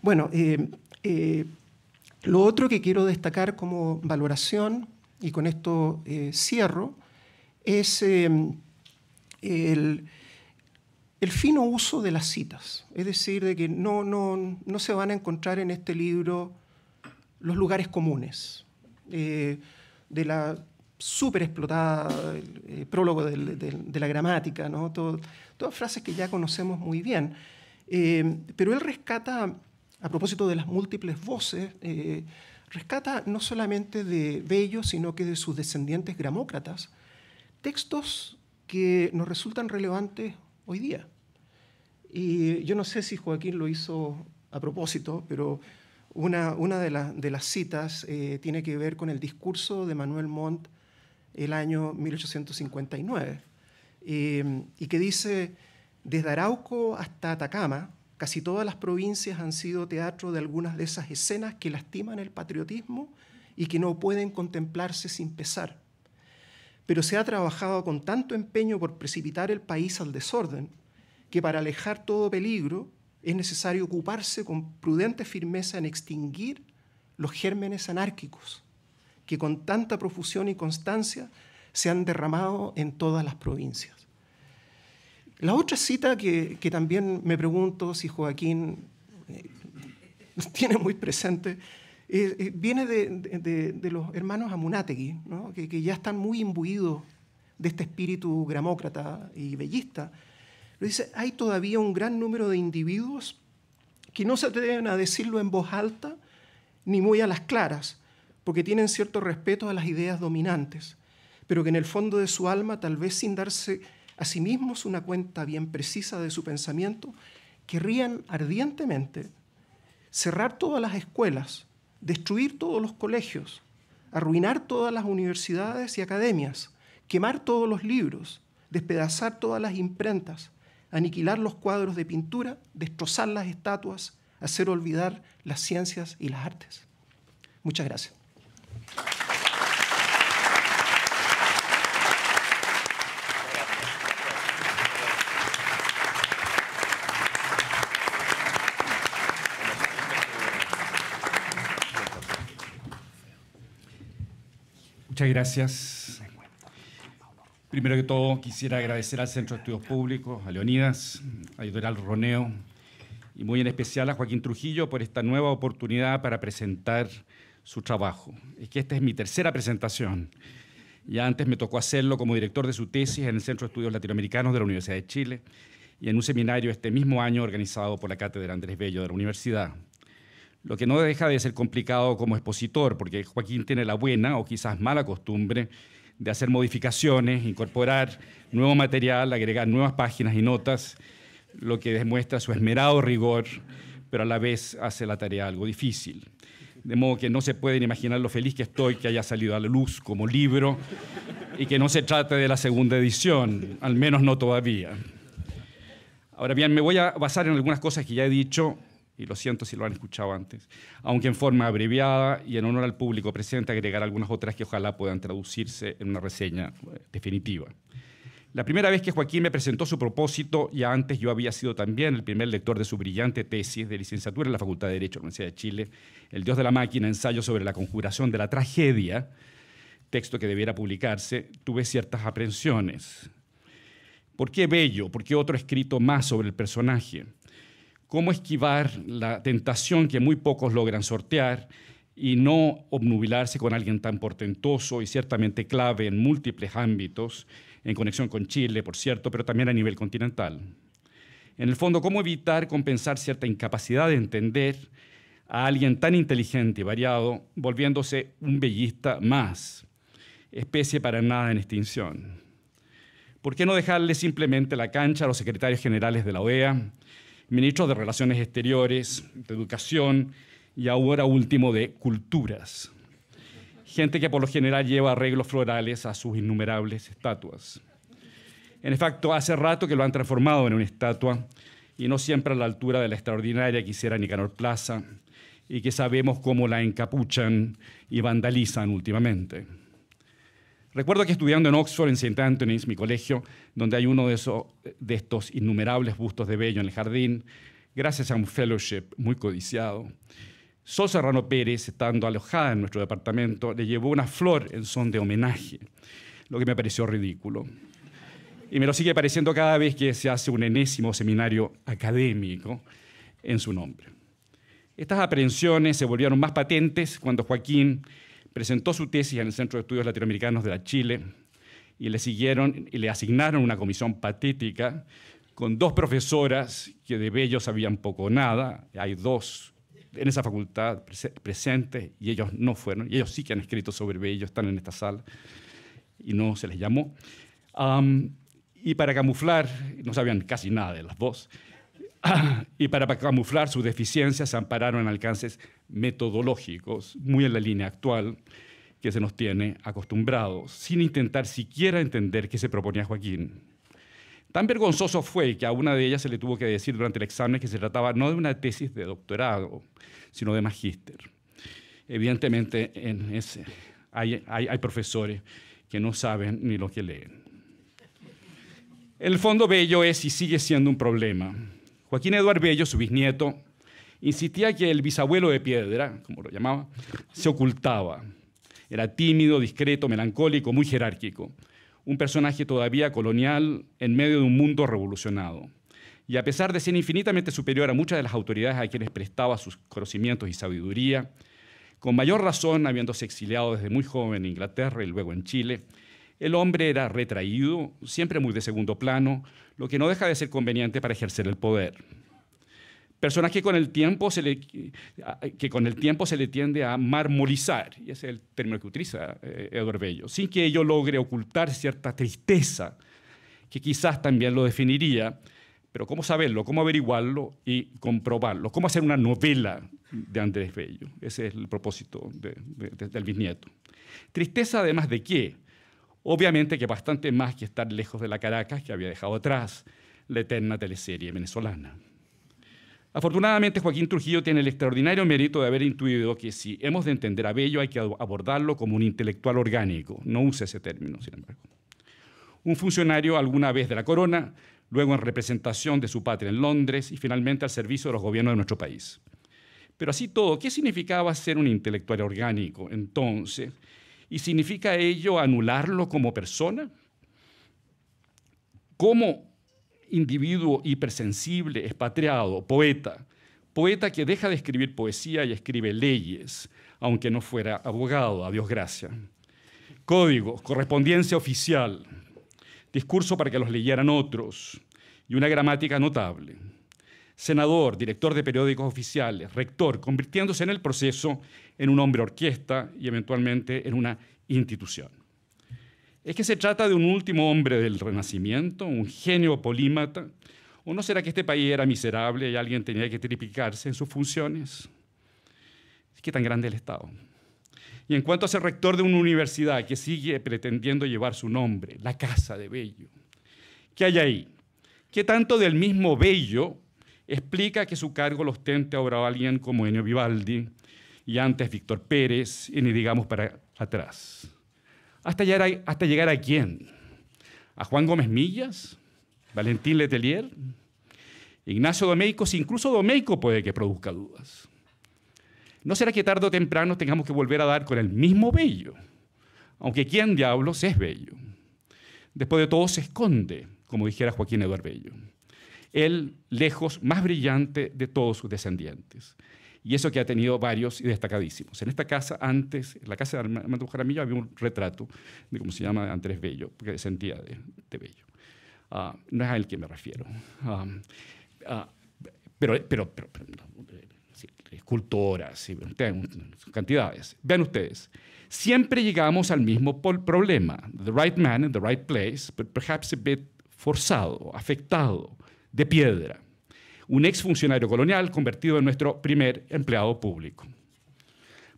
Bueno, eh, eh, lo otro que quiero destacar como valoración, y con esto eh, cierro, es el, fino uso de las citas. Es decir, de que no, no, no se van a encontrar en este libro los lugares comunes. de la súper explotada, el, prólogo de la gramática, ¿no? todas frases que ya conocemos muy bien. Eh, pero él rescata, a propósito de las múltiples voces, eh, rescata no solamente de Bello, sino que de sus descendientes gramócratas, textos que nos resultan relevantes hoy día. Y yo no sé si Joaquín lo hizo a propósito, pero una, una de, de, las citas eh, tiene que ver con el discurso de Manuel Montt el año 1859, em, y que dice, desde Arauco hasta Atacama, casi todas las provincias han sido teatro de algunas de esas escenas que lastiman el patriotismo y que no pueden contemplarse sin pesar. Pero se ha trabajado con tanto empeño por precipitar el país al desorden, que para alejar todo peligro es necesario ocuparse con prudente firmeza en extinguir los gérmenes anárquicos que con tanta profusión y constancia se han derramado en todas las provincias. La otra cita que, también me pregunto si Joaquín eh, (laughs) tiene muy presente eh, viene de, los hermanos Amunategui, que, ya están muy imbuidos de este espíritu gramócrata y bellista. Lo dice, hay todavía un gran número de individuos que no se atreven a decirlo en voz alta ni muy a las claras, porque tienen cierto respeto a las ideas dominantes, pero que en el fondo de su alma, tal vez sin darse a sí mismos una cuenta bien precisa de su pensamiento, querrían ardientemente cerrar todas las escuelas, destruir todos los colegios, arruinar todas las universidades y academias, quemar todos los libros, despedazar todas las imprentas, aniquilar los cuadros de pintura, destrozar las estatuas, hacer olvidar las ciencias y las artes. Muchas gracias. Muchas gracias. Primero que todo, quisiera agradecer al Centro de Estudios Públicos, a Leonidas, a Editorial Roneo y muy en especial a Joaquín Trujillo por esta nueva oportunidad para presentar su trabajo. Es que esta es mi tercera presentación. Ya antes me tocó hacerlo como director de su tesis en el Centro de Estudios Latinoamericanos de la Universidad de Chile y en un seminario este mismo año organizado por la Cátedra Andrés Bello de la Universidad. Lo que no deja de ser complicado como expositor, porque Joaquín tiene la buena o quizás mala costumbre de hacer modificaciones, incorporar nuevo material, agregar nuevas páginas y notas, lo que demuestra su esmerado rigor, pero a la vez hace la tarea algo difícil. De modo que no se pueden imaginar lo feliz que estoy que haya salido a la luz como libro y que no se trate de la segunda edición, al menos no todavía. Ahora bien, me voy a basar en algunas cosas que ya he dicho y lo siento si lo han escuchado antes, aunque en forma abreviada y en honor al público presente agregar algunas otras que ojalá puedan traducirse en una reseña eh, definitiva. La primera vez que Joaquín me presentó su propósito, ya antes yo había sido también el primer lector de su brillante tesis de licenciatura en la Facultad de Derecho de la Universidad de Chile, El Dios de la Máquina, ensayo sobre la conjuración de la tragedia, texto que debiera publicarse, tuve ciertas aprensiones. ¿Por qué Bello? ¿Por qué otro escrito más sobre el personaje? cómo esquivar la tentación que muy pocos logran sortear y no obnubilarse con alguien tan portentoso y ciertamente clave en múltiples ámbitos, en conexión con Chile, por cierto, pero también a nivel continental. En el fondo, ¿cómo evitar compensar cierta incapacidad de entender a alguien tan inteligente y variado, volviéndose un bellista más, especie para nada en extinción? ¿Por qué no dejarle simplemente la cancha a los secretarios generales de la OEA, ministros de Relaciones Exteriores, de Educación y ahora último de Culturas. Gente que por lo general lleva arreglos florales a sus innumerables estatuas. En efecto, hace rato que lo han transformado en una estatua y no siempre a la altura de la extraordinaria que hiciera Nicanor Plaza y que sabemos cómo la encapuchan y vandalizan últimamente. Recuerdo que estudiando en Oxford, en St. Anthony's, mi colegio, donde hay uno de, esos, estos innumerables bustos de Bello en el jardín, gracias a un fellowship muy codiciado, Sol Serrano Pérez, estando alojada en nuestro departamento, le llevó una flor en son de homenaje, lo que me pareció ridículo. Y me lo sigue pareciendo cada vez que se hace un enésimo seminario académico en su nombre. Estas aprensiones se volvieron más patentes cuando Joaquín presentó su tesis en el Centro de Estudios Latinoamericanos de la Chile y le siguieron y le asignaron una comisión patética con dos profesoras que de Bello sabían poco nada. Hay dos en esa facultad presentes y ellos no fueron. Y ellos sí que han escrito sobre Bello, están en esta sala y no se les llamó. y para camuflar, no sabían casi nada de las dos, (clears throat) y para camuflar su deficiencia se ampararon en alcances metodológicos, muy en la línea actual que se nos tiene acostumbrados, sin intentar siquiera entender qué se proponía Joaquín. Tan vergonzoso fue que a una de ellas se le tuvo que decir durante el examen que se trataba no de una tesis de doctorado, sino de magíster. Evidentemente, en ese, hay, hay profesores que no saben ni lo que leen. El fondo Bello es y sigue siendo un problema. Joaquín Eduardo Bello, su bisnieto, insistía que el bisabuelo de piedra, como lo llamaba, se ocultaba. Era tímido, discreto, melancólico, muy jerárquico. Un personaje todavía colonial en medio de un mundo revolucionado. Y a pesar de ser infinitamente superior a muchas de las autoridades a quienes prestaba sus conocimientos y sabiduría, con mayor razón, habiéndose exiliado desde muy joven en Inglaterra y luego en Chile, el hombre era retraído, siempre muy de segundo plano, lo que no deja de ser conveniente para ejercer el poder. Personas que con el tiempo se le, que con el tiempo se le tiende a marmolizar, y ese es el término que utiliza eh, Eduardo Bello, sin que ello logre ocultar cierta tristeza, que quizás también lo definiría, pero ¿cómo saberlo? ¿Cómo averiguarlo y comprobarlo? ¿Cómo hacer una novela de Andrés Bello? Ese es el propósito del bisnieto. Tristeza además de qué? Obviamente que bastante más que estar lejos de la Caracas que había dejado atrás la eterna teleserie venezolana. Afortunadamente, Joaquín Trujillo tiene el extraordinario mérito de haber intuido que si hemos de entender a Bello hay que abordarlo como un intelectual orgánico. No use ese término, sin embargo. Un funcionario alguna vez de la corona, luego en representación de su patria en Londres y finalmente al servicio de los gobiernos de nuestro país. Pero así todo, ¿qué significaba ser un intelectual orgánico entonces? ¿Y significa ello anularlo como persona? ¿Cómo individuo hipersensible, expatriado, poeta, poeta que deja de escribir poesía y escribe leyes, aunque no fuera abogado, a Dios gracia. Código, correspondencia oficial, discurso para que los leyeran otros y una gramática notable. Senador, director de periódicos oficiales, rector, convirtiéndose en el proceso en un hombre orquesta y eventualmente en una institución. ¿Es que se trata de un último hombre del Renacimiento, un genio polímata? ¿O no será que este país era miserable y alguien tenía que triplicarse en sus funciones? Es que tan grande el Estado. Y en cuanto a ser rector de una universidad que sigue pretendiendo llevar su nombre, la Casa de Bello, ¿qué hay ahí? ¿Qué tanto del mismo Bello explica que su cargo lo ostente ahora alguien como Enio Vivaldi y antes Víctor Pérez y ni digamos para atrás? ¿Hasta llegar a, hasta llegar a quién? ¿A Juan Gómez Millas? ¿Valentín Letelier? Ignacio Domeico, si incluso Domeico puede que produzca dudas. ¿No será que tarde o temprano tengamos que volver a dar con el mismo bello? Aunque quién diablos es bello. Después de todo se esconde, como dijera Joaquín Eduardo Bello. Él, lejos, más brillante de todos sus descendientes y eso que ha tenido varios y destacadísimos. En esta casa, antes, en la casa de Armando Jaramillo, había un retrato de cómo se llama Andrés Bello, porque descendía de, de Bello. Ah, no es a él que me refiero. Ah, ah, pero, pero, pero, eh, escultoras, cantidades. Vean ustedes, siempre llegamos al mismo problema. The right man in the right place, but perhaps a bit forzado, afectado, de piedra un exfuncionario colonial convertido en nuestro primer empleado público.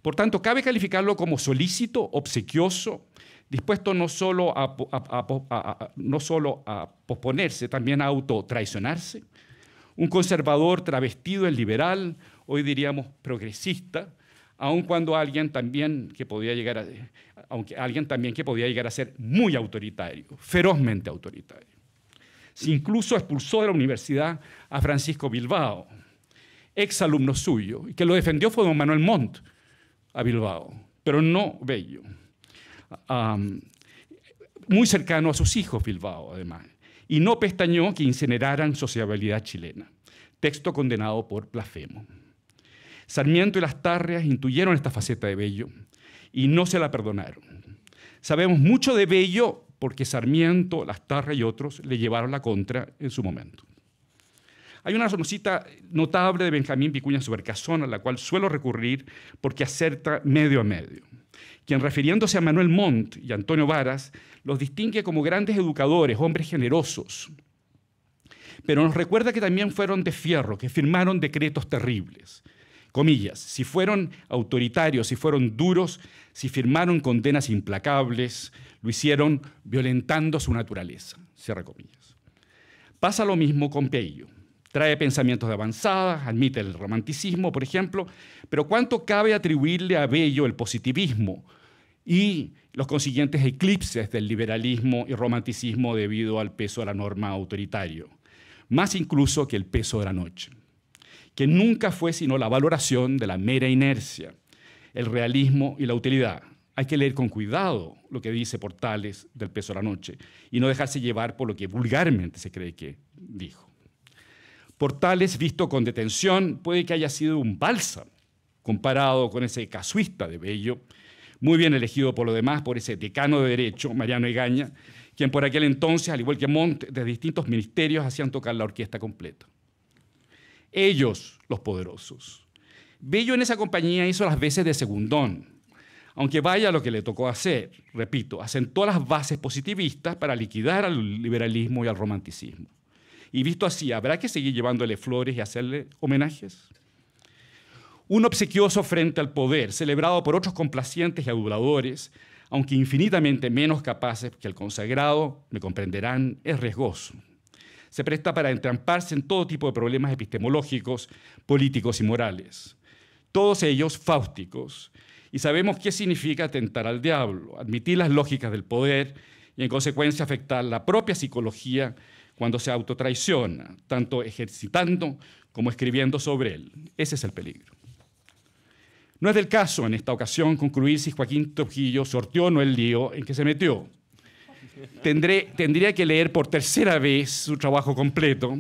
Por tanto, cabe calificarlo como solícito, obsequioso, dispuesto no solo a, no solo a posponerse, también a autotraicionarse, un conservador travestido el liberal, hoy diríamos progresista, aun cuando alguien también que podía llegar a, aunque alguien también que podía llegar a ser muy autoritario, ferozmente autoritario. Incluso expulsó de la universidad a Francisco Bilbao, ex alumno suyo, y que lo defendió fue don Manuel Montt a Bilbao, pero no Bello. muy cercano a sus hijos Bilbao, además. Y no pestañó que incineraran sociabilidad chilena, texto condenado por blasfemo. Sarmiento y las Tarrias intuyeron esta faceta de Bello y no se la perdonaron. Sabemos mucho de Bello porque Sarmiento, Lastarra y otros le llevaron la contra en su momento. Hay una sonocita notable de Benjamín Picuña Subercazón, a la cual suelo recurrir porque acerta medio a medio, quien refiriéndose a Manuel Montt y Antonio Varas, los distingue como grandes educadores, hombres generosos, pero nos recuerda que también fueron de fierro, que firmaron decretos terribles, Comillas, si fueron autoritarios, si fueron duros, si firmaron condenas implacables, lo hicieron violentando su naturaleza. Cierra comillas. Pasa lo mismo con Peillo. Trae pensamientos de avanzada, admite el romanticismo, por ejemplo, pero ¿cuánto cabe atribuirle a Bello el positivismo y los consiguientes eclipses del liberalismo y romanticismo debido al peso de la norma autoritario? Más incluso que el peso de la noche que nunca fue sino la valoración de la mera inercia, el realismo y la utilidad. Hay que leer con cuidado lo que dice Portales del peso de la noche y no dejarse llevar por lo que vulgarmente se cree que dijo. Portales, visto con detención, puede que haya sido un bálsamo comparado con ese casuista de Bello, muy bien elegido por lo demás por ese decano de Derecho, Mariano Egaña, quien por aquel entonces, al igual que monte de distintos ministerios hacían tocar la orquesta completa ellos los poderosos. Bello en esa compañía hizo las veces de segundón, aunque vaya lo que le tocó hacer, repito, asentó las bases positivistas para liquidar al liberalismo y al romanticismo. Y visto así, ¿habrá que seguir llevándole flores y hacerle homenajes? Un obsequioso frente al poder, celebrado por otros complacientes y aduladores, aunque infinitamente menos capaces que el consagrado, me comprenderán, es riesgoso se presta para entramparse en todo tipo de problemas epistemológicos, políticos y morales. Todos ellos fáusticos. Y sabemos qué significa tentar al diablo, admitir las lógicas del poder y en consecuencia afectar la propia psicología cuando se autotraiciona, tanto ejercitando como escribiendo sobre él. Ese es el peligro. No es del caso en esta ocasión concluir si Joaquín Trujillo sorteó o no el lío en que se metió. Tendré, tendría que leer por tercera vez su trabajo completo,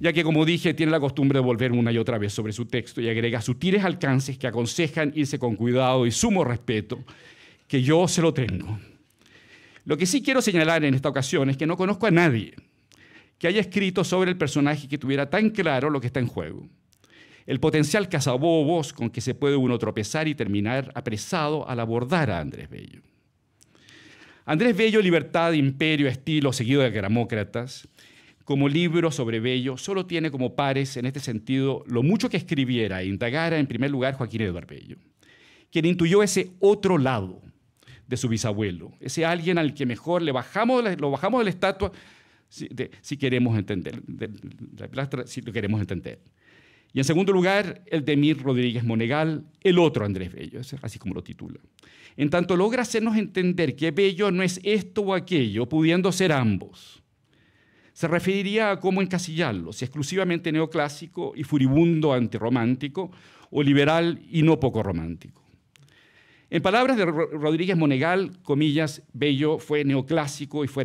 ya que, como dije, tiene la costumbre de volver una y otra vez sobre su texto y agrega sutiles alcances que aconsejan irse con cuidado y sumo respeto, que yo se lo tengo. Lo que sí quiero señalar en esta ocasión es que no conozco a nadie que haya escrito sobre el personaje que tuviera tan claro lo que está en juego. El potencial cazabobos con que se puede uno tropezar y terminar apresado al abordar a Andrés Bello. Andrés Bello, Libertad, Imperio, Estilo, seguido de Gramócratas, como libro sobre Bello, solo tiene como pares en este sentido lo mucho que escribiera e indagara en primer lugar Joaquín Eduardo Bello, quien intuyó ese otro lado de su bisabuelo, ese alguien al que mejor le bajamos, lo bajamos de la estatua si, queremos entender, de, si lo queremos entender. Y en segundo lugar, el de Mir Rodríguez Monegal, el otro Andrés Bello, así como lo titula en tanto logra hacernos entender que bello no es esto o aquello, pudiendo ser ambos. Se referiría a cómo encasillarlo, si exclusivamente neoclásico y furibundo antirromántico, o liberal y no poco romántico. En palabras de Rodríguez Monegal, comillas, Bello fue neoclásico y fue,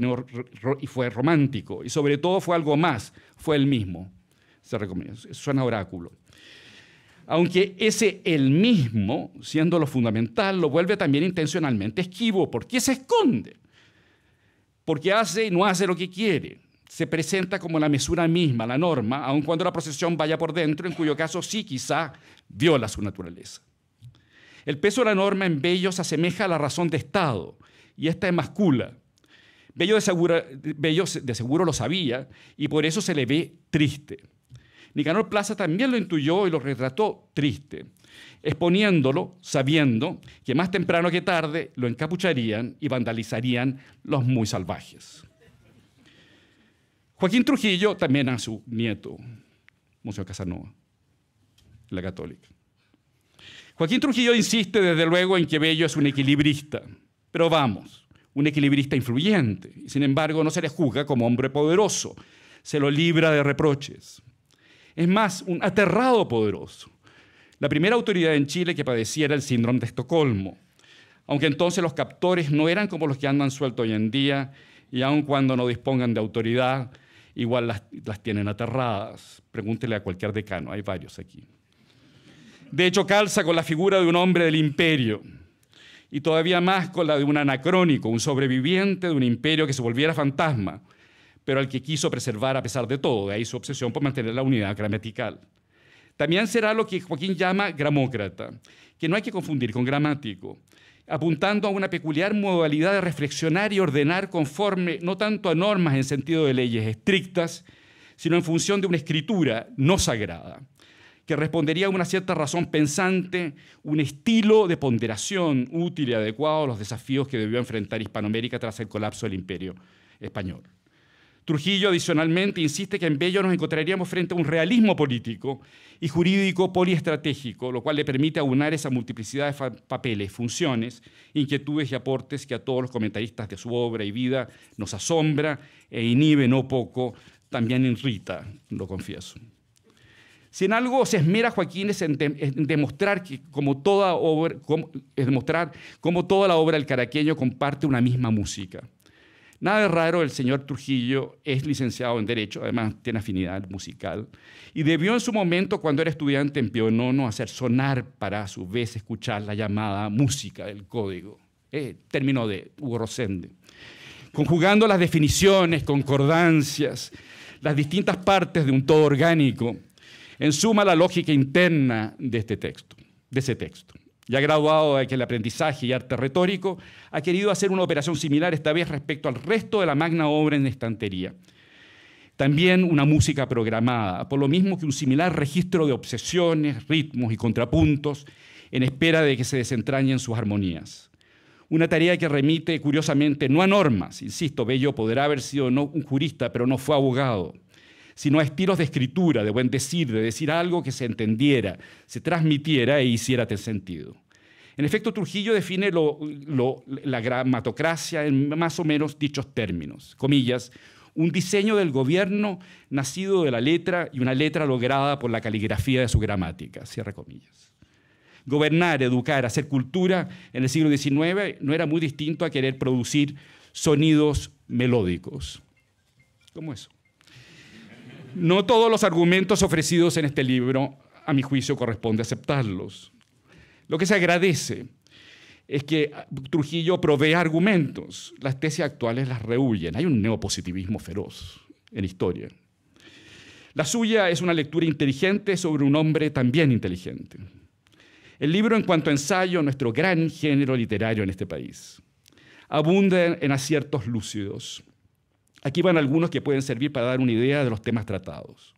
fue romántico, y sobre todo fue algo más, fue el mismo. Se suena oráculo aunque ese el mismo, siendo lo fundamental, lo vuelve también intencionalmente esquivo, porque se esconde, porque hace y no hace lo que quiere, se presenta como la mesura misma, la norma, aun cuando la procesión vaya por dentro, en cuyo caso sí quizá viola su naturaleza. El peso de la norma en Bello se asemeja a la razón de Estado, y esta es Bello de, Bello de seguro lo sabía, y por eso se le ve triste. Nicanor Plaza también lo intuyó y lo retrató triste, exponiéndolo sabiendo que más temprano que tarde lo encapucharían y vandalizarían los muy salvajes. Joaquín Trujillo también a su nieto, Museo Casanova, la católica. Joaquín Trujillo insiste desde luego en que Bello es un equilibrista, pero vamos, un equilibrista influyente, y sin embargo no se le juzga como hombre poderoso, se lo libra de reproches. Es más, un aterrado poderoso. La primera autoridad en Chile que padeciera el síndrome de Estocolmo. Aunque entonces los captores no eran como los que andan sueltos hoy en día, y aun cuando no dispongan de autoridad, igual las, las tienen aterradas. Pregúntele a cualquier decano, hay varios aquí. De hecho, calza con la figura de un hombre del imperio y todavía más con la de un anacrónico, un sobreviviente de un imperio que se volviera fantasma pero al que quiso preservar a pesar de todo, de ahí su obsesión por mantener la unidad gramatical. También será lo que Joaquín llama gramócrata, que no hay que confundir con gramático, apuntando a una peculiar modalidad de reflexionar y ordenar conforme no tanto a normas en sentido de leyes estrictas, sino en función de una escritura no sagrada, que respondería a una cierta razón pensante, un estilo de ponderación útil y adecuado a los desafíos que debió enfrentar Hispanoamérica tras el colapso del imperio español. Trujillo adicionalmente insiste que en Bello nos encontraríamos frente a un realismo político y jurídico poliestratégico, lo cual le permite aunar esa multiplicidad de papeles, funciones, inquietudes y aportes que a todos los comentaristas de su obra y vida nos asombra e inhibe no poco, también Rita, lo confieso. Si en algo se esmera Joaquín es en, demostrar, que como toda obra, como, demostrar cómo toda la obra del caraqueño comparte una misma música Nada de raro, el señor Trujillo es licenciado en Derecho, además tiene afinidad musical, y debió en su momento, cuando era estudiante en Pionono, hacer sonar para a su vez escuchar la llamada música del código, eh, término de Hugo Rosende. Conjugando las definiciones, concordancias, las distintas partes de un todo orgánico, en suma la lógica interna de este texto, de ese texto ya graduado de que el aprendizaje y arte retórico, ha querido hacer una operación similar esta vez respecto al resto de la magna obra en estantería. También una música programada, por lo mismo que un similar registro de obsesiones, ritmos y contrapuntos en espera de que se desentrañen sus armonías. Una tarea que remite curiosamente no a normas, insisto, Bello podrá haber sido no un jurista, pero no fue abogado, sino a estilos de escritura, de buen decir, de decir algo que se entendiera, se transmitiera e hiciera sentido. En efecto, Trujillo define la gramatocracia en más o menos dichos términos, comillas, un diseño del gobierno nacido de la letra y una letra lograda por la caligrafía de su gramática, cierra comillas. Gobernar, educar, hacer cultura en el siglo XIX no era muy distinto a querer producir sonidos melódicos. ¿Cómo eso? No todos los argumentos ofrecidos en este libro, a mi juicio, corresponde aceptarlos. Lo que se agradece es que Trujillo provee argumentos, las tesis actuales las rehuyen. Hay un neopositivismo feroz en historia. La suya es una lectura inteligente sobre un hombre también inteligente. El libro en cuanto a ensayo, nuestro gran género literario en este país, abunda en aciertos lúcidos, Aquí van algunos que pueden servir para dar una idea de los temas tratados.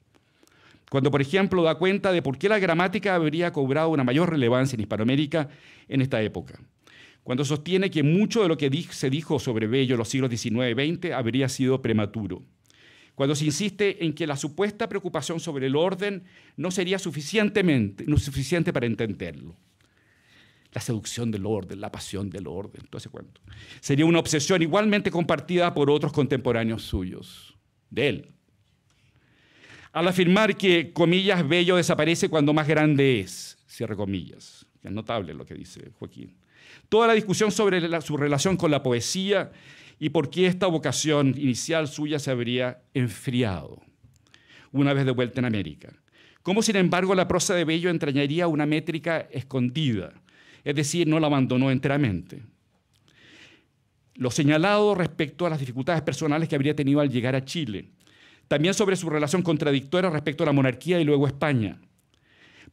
Cuando, por ejemplo, da cuenta de por qué la gramática habría cobrado una mayor relevancia en Hispanoamérica en esta época. Cuando sostiene que mucho de lo que se dijo sobre Bello en los siglos XIX y XX habría sido prematuro cuando se insiste en que la supuesta preocupación sobre el orden no sería suficientemente, suficiente para entenderlo la seducción del orden, la pasión del orden, todo ese cuento. Sería una obsesión igualmente compartida por otros contemporáneos suyos, de él. Al afirmar que, comillas, bello desaparece cuando más grande es, cierre comillas. Es notable lo que dice Joaquín. Toda la discusión sobre su relación con la poesía y por qué esta vocación inicial suya se habría enfriado una vez de vuelta en América. Cómo, sin embargo, la prosa de Bello entrañaría una métrica escondida, es decir, no la abandonó enteramente. Lo señalado respecto a las dificultades personales que habría tenido al llegar a Chile, también sobre su relación contradictoria respecto a la monarquía y luego España.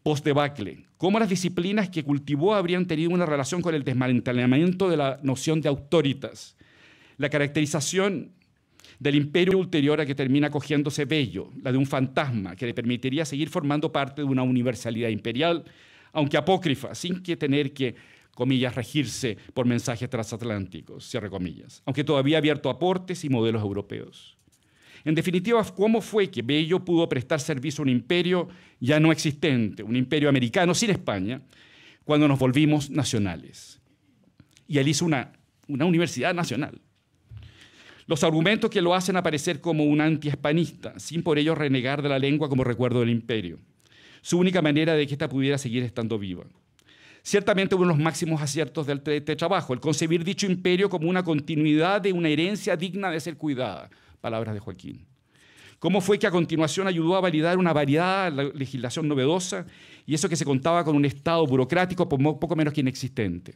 Post-debacle, cómo las disciplinas que cultivó habrían tenido una relación con el desmantelamiento de la noción de autoritas, la caracterización del imperio ulterior a que termina cogiéndose Bello, la de un fantasma que le permitiría seguir formando parte de una universalidad imperial aunque apócrifa, sin que tener que, comillas, regirse por mensajes transatlánticos, cierre comillas, aunque todavía abierto aportes y modelos europeos. En definitiva, ¿cómo fue que Bello pudo prestar servicio a un imperio ya no existente, un imperio americano sin España, cuando nos volvimos nacionales? Y él hizo una, una universidad nacional. Los argumentos que lo hacen aparecer como un antihispanista, sin por ello renegar de la lengua como recuerdo del imperio su única manera de que ésta pudiera seguir estando viva. Ciertamente uno de los máximos aciertos de este trabajo, el concebir dicho imperio como una continuidad de una herencia digna de ser cuidada, palabras de Joaquín. ¿Cómo fue que a continuación ayudó a validar una variedad de legislación novedosa y eso que se contaba con un Estado burocrático poco menos que inexistente?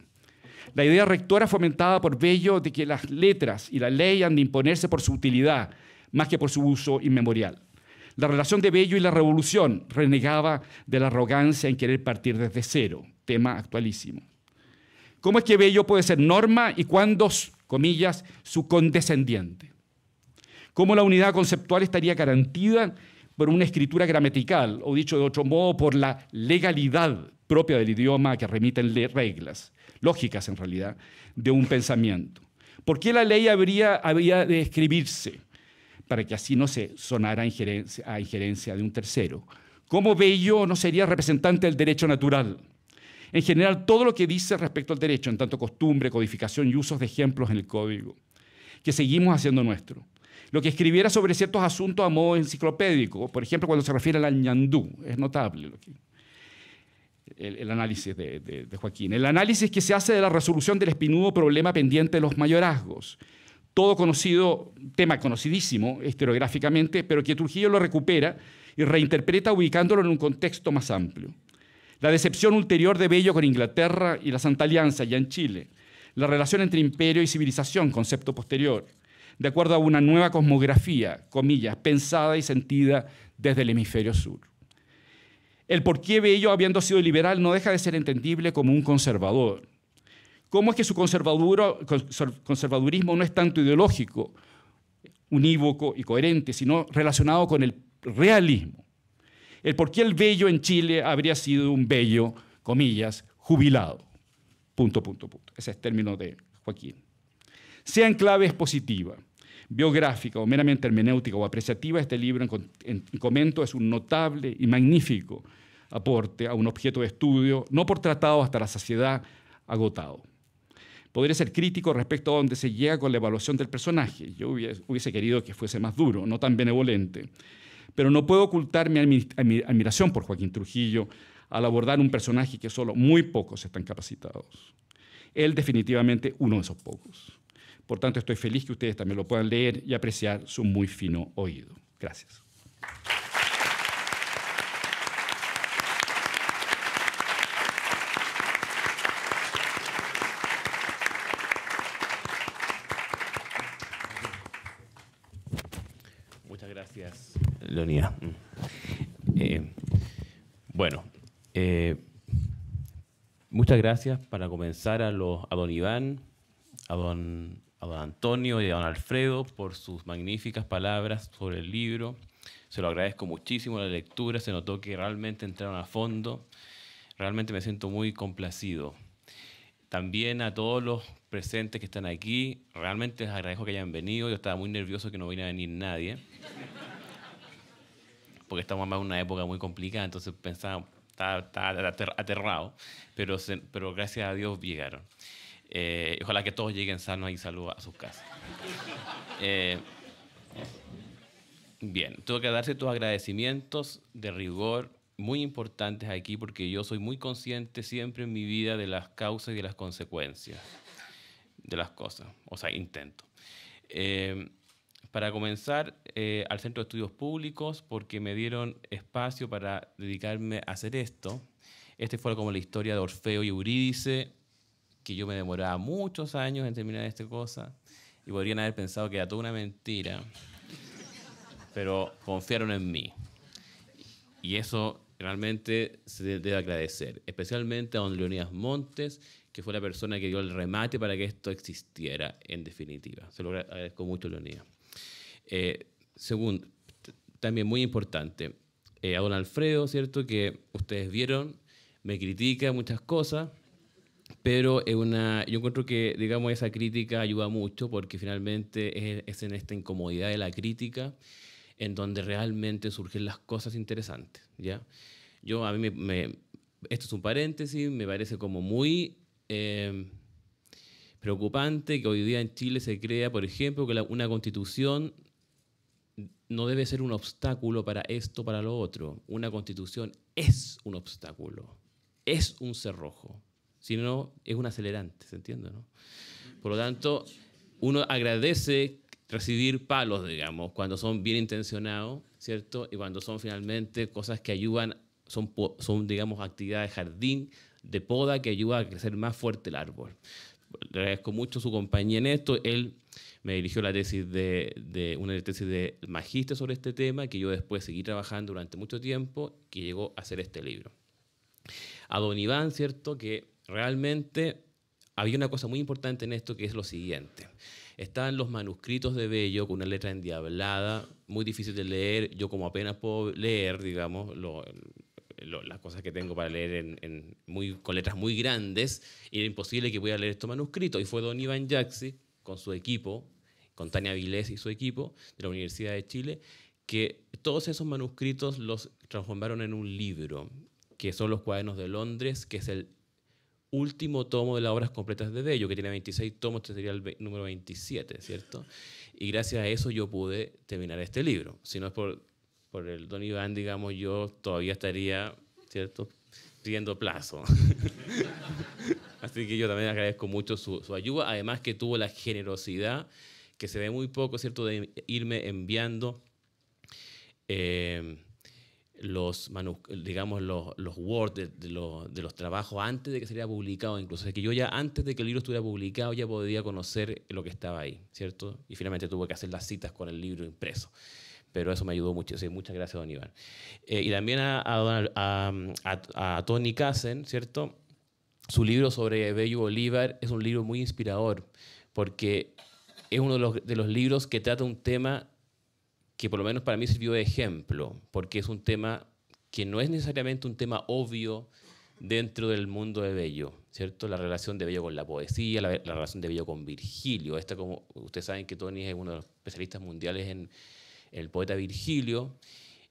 La idea rectora fomentada por Bello de que las letras y la ley han de imponerse por su utilidad, más que por su uso inmemorial. La relación de Bello y la revolución renegaba de la arrogancia en querer partir desde cero, tema actualísimo. ¿Cómo es que Bello puede ser norma y cuándo, comillas, su condescendiente? ¿Cómo la unidad conceptual estaría garantida por una escritura gramatical, o dicho de otro modo, por la legalidad propia del idioma que remiten reglas, lógicas en realidad, de un pensamiento? ¿Por qué la ley habría, había de escribirse? para que así no se sonara a injerencia, de un tercero. ¿Cómo Bello no sería representante del derecho natural? En general, todo lo que dice respecto al derecho, en tanto costumbre, codificación y usos de ejemplos en el código, que seguimos haciendo nuestro. Lo que escribiera sobre ciertos asuntos a modo enciclopédico, por ejemplo, cuando se refiere al ñandú, es notable el, análisis de, de Joaquín. El análisis que se hace de la resolución del espinudo problema pendiente de los mayorazgos, todo conocido, tema conocidísimo estereográficamente, pero que Trujillo lo recupera y reinterpreta ubicándolo en un contexto más amplio. La decepción ulterior de Bello con Inglaterra y la Santa Alianza ya en Chile, la relación entre imperio y civilización, concepto posterior, de acuerdo a una nueva cosmografía, comillas, pensada y sentida desde el hemisferio sur. El por qué Bello, habiendo sido liberal, no deja de ser entendible como un conservador, cómo es que su conservadurismo no es tanto ideológico, unívoco y coherente, sino relacionado con el realismo. El por qué el bello en Chile habría sido un bello, comillas, jubilado. Punto, punto, Ese es el término de Joaquín. Sea en clave expositiva, biográfica o meramente hermenéutica o apreciativa, este libro en, en comento es un notable y magnífico aporte a un objeto de estudio, no por tratado hasta la saciedad agotado. Podría ser crítico respecto a donde se llega con la evaluación del personaje. Yo hubiese querido que fuese más duro, no tan benevolente. Pero no puedo ocultar mi admiración por Joaquín Trujillo al abordar un personaje que solo muy pocos están capacitados. Él definitivamente uno de esos pocos. Por tanto, estoy feliz que ustedes también lo puedan leer y apreciar su muy fino oído. Gracias. gracias para comenzar a, los, a don Iván, a don, a Antonio y a don Alfredo por sus magníficas palabras sobre el libro. Se lo agradezco muchísimo la lectura, se notó que realmente entraron a fondo. Realmente me siento muy complacido. También a todos los presentes que están aquí, realmente les agradezco que hayan venido. Yo estaba muy nervioso que no viniera a venir nadie. Porque estamos en una época muy complicada, entonces pensaba, estaba, aterrado, pero, pero gracias a Dios llegaron. Eh, ojalá que todos lleguen sanos y saludos a sus casas. Eh, bien, tengo que darse tus agradecimientos de rigor muy importantes aquí porque yo soy muy consciente siempre en mi vida de las causas y de las consecuencias de las cosas, o sea, intento. Eh, para comenzar, eh, al Centro de Estudios Públicos, porque me dieron espacio para dedicarme a hacer esto. Este fue como la historia de Orfeo y Eurídice, que yo me demoraba muchos años en terminar esta cosa, y podrían haber pensado que era toda una mentira, pero confiaron en mí. Y eso realmente se debe agradecer, especialmente a don Leonidas Montes, que fue la persona que dio el remate para que esto existiera, en definitiva. Se lo agradezco mucho, Leonidas. Eh, segundo, también muy importante, eh, a don Alfredo, ¿cierto? Que ustedes vieron, me critica muchas cosas, pero es una, yo encuentro que, digamos, esa crítica ayuda mucho porque finalmente es, en esta incomodidad de la crítica en donde realmente surgen las cosas interesantes, ¿ya? Yo, a mí esto es un paréntesis, me parece como muy... Eh, preocupante que hoy día en Chile se crea, por ejemplo, que una constitución no debe ser un obstáculo para esto, para lo otro. Una constitución es un obstáculo, es un cerrojo, sino es un acelerante, ¿se entiende? No? Por lo tanto, uno agradece recibir palos, digamos, cuando son bien intencionados, ¿cierto? Y cuando son finalmente cosas que ayudan, son, son digamos, actividades de jardín, de poda, que ayuda a crecer más fuerte el árbol. Le agradezco mucho su compañía en esto. Él me dirigió la tesis de, una tesis de magista sobre este tema, que yo después seguí trabajando durante mucho tiempo, que llegó a hacer este libro. A don Iván, ¿cierto? Que realmente había una cosa muy importante en esto que es lo siguiente. Estaban los manuscritos de Bello con una letra endiablada, muy difícil de leer. Yo como apenas puedo leer, digamos, las cosas que tengo para leer con letras muy grandes, era imposible que pudiera leer estos manuscritos. Y fue don Iván Jaxi, con su equipo, con Tania Vilés y su equipo de la Universidad de Chile, que todos esos manuscritos los transformaron en un libro, que son los cuadernos de Londres, que es el último tomo de las obras completas de Bello, que tiene 26 tomos, este sería el número 27, ¿cierto? Y gracias a eso yo pude terminar este libro. Si no es por, por el Don Iván, digamos, yo todavía estaría, ¿cierto?, pidiendo plazo. (laughs) Así que yo también agradezco mucho su, su ayuda, además que tuvo la generosidad que se ve muy poco, ¿cierto? De irme enviando eh, los, digamos, los, los Word de, los, trabajos antes de que se haya publicado, incluso. Es que yo ya antes de que el libro estuviera publicado ya podía conocer lo que estaba ahí, ¿cierto? Y finalmente tuve que hacer las citas con el libro impreso. Pero eso me ayudó mucho. muchas gracias, don Iván. Eh, y también a, a, a, a Tony Kassen, ¿cierto? Su libro sobre Bello Bolívar es un libro muy inspirador porque es uno de los, libros que trata un tema que por lo menos para mí sirvió de ejemplo, porque es un tema que no es necesariamente un tema obvio dentro del mundo de Bello, ¿cierto? La relación de Bello con la poesía, la, relación de Bello con Virgilio. como ustedes saben que Tony es uno de los especialistas mundiales en el poeta Virgilio,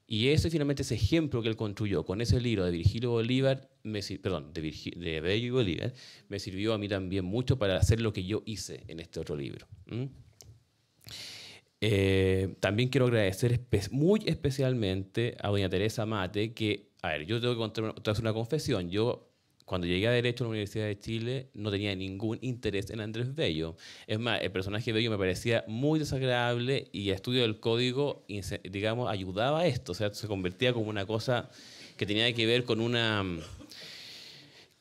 y ese finalmente ese ejemplo que él construyó con ese libro de Virgilio Bolívar, me, perdón, de, Bolívar, me sirvió a mí también mucho para hacer lo que yo hice en este otro libro. Eh, también quiero agradecer muy especialmente a doña Teresa Mate, que, a ver, yo tengo que contar una confesión. Yo cuando llegué a Derecho a la Universidad de Chile, no tenía ningún interés en Andrés Bello. Es más, el personaje Bello me parecía muy desagradable y el estudio del código, digamos, ayudaba a esto. O sea, se convertía como una cosa que tenía que ver con una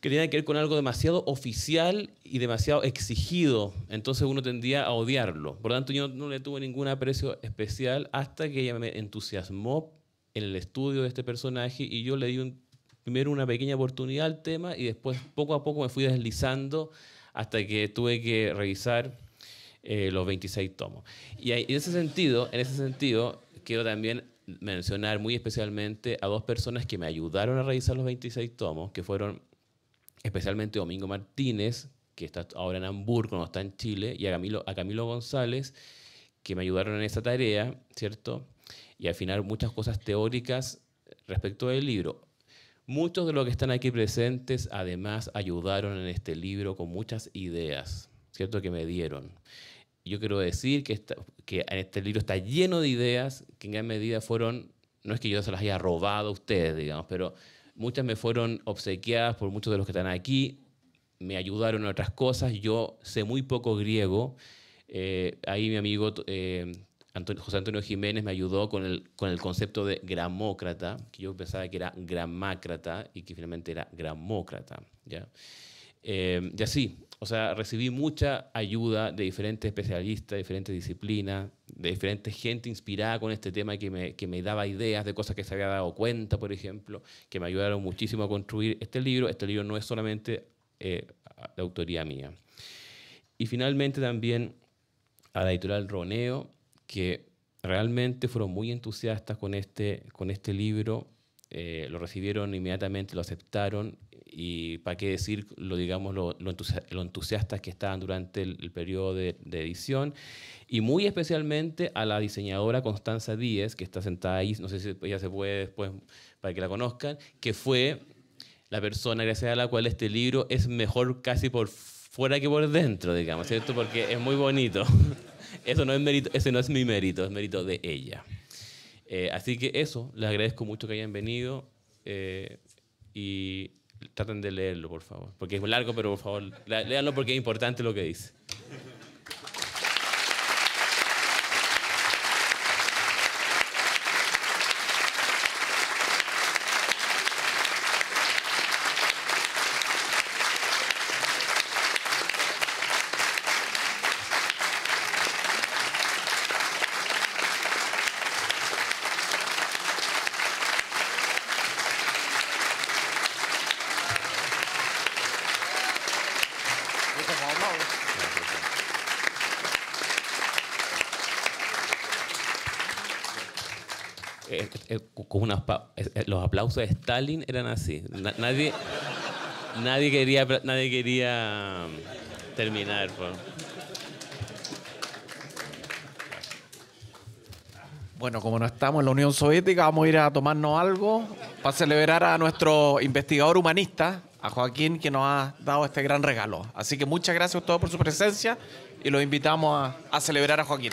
que tenía que ver con algo demasiado oficial y demasiado exigido. Entonces uno tendía a odiarlo. Por lo tanto, yo no le tuve ningún aprecio especial hasta que ella me entusiasmó en el estudio de este personaje y yo le di un primero una pequeña oportunidad al tema y después poco a poco me fui deslizando hasta que tuve que revisar eh, los 26 tomos. Y en ese sentido, en ese sentido, quiero también mencionar muy especialmente a dos personas que me ayudaron a revisar los 26 tomos, que fueron especialmente Domingo Martínez, que está ahora en Hamburgo, no está en Chile, y a Camilo, a Camilo González, que me ayudaron en esa tarea, ¿cierto? Y al final muchas cosas teóricas respecto del libro. Muchos de los que están aquí presentes además ayudaron en este libro con muchas ideas, ¿cierto? Que me dieron. Yo quiero decir que, este libro está lleno de ideas que en gran medida fueron, no es que yo se las haya robado a ustedes, digamos, pero muchas me fueron obsequiadas por muchos de los que están aquí, me ayudaron en otras cosas, yo sé muy poco griego, eh, ahí mi amigo eh, José Antonio Jiménez me ayudó con el, con el concepto de gramócrata, que yo pensaba que era gramácrata y que finalmente era gramócrata. ¿ya? Em, y así, o sea, recibí mucha ayuda de diferentes especialistas, de diferentes disciplinas, de diferentes gente inspirada con este tema que me, daba ideas de cosas que se había dado cuenta, por ejemplo, que me ayudaron muchísimo a construir este libro. Este libro no es solamente la eh, autoría mía. Y finalmente también a la editorial Roneo, que realmente fueron muy entusiastas con este, con este libro, eh, lo recibieron inmediatamente, lo aceptaron y para qué decir lo, digamos, lo, lo, entusiastas que estaban durante el, periodo de, edición y muy especialmente a la diseñadora Constanza Díez, que está sentada ahí, no sé si ella se puede después para que la conozcan, que fue la persona gracias a la cual este libro es mejor casi por fuera que por dentro, digamos, ¿cierto? Porque es muy bonito. (laughs) Eso no es mérito, ese no es mi mérito, es mérito de ella. Eh, así que eso, les agradezco mucho que hayan venido eh, y traten de leerlo, por favor. Porque es largo, pero por favor, léanlo porque es importante lo que dice. Eh, con eh, los aplausos de Stalin eran así. nadie, nadie, quería, nadie quería mm, terminar. Bueno, como no estamos en la Unión Soviética, vamos a ir a tomarnos algo para celebrar a nuestro investigador humanista, a Joaquín, que nos ha dado este gran regalo. Así que muchas gracias a todos por su presencia y los invitamos a celebrar a Joaquín.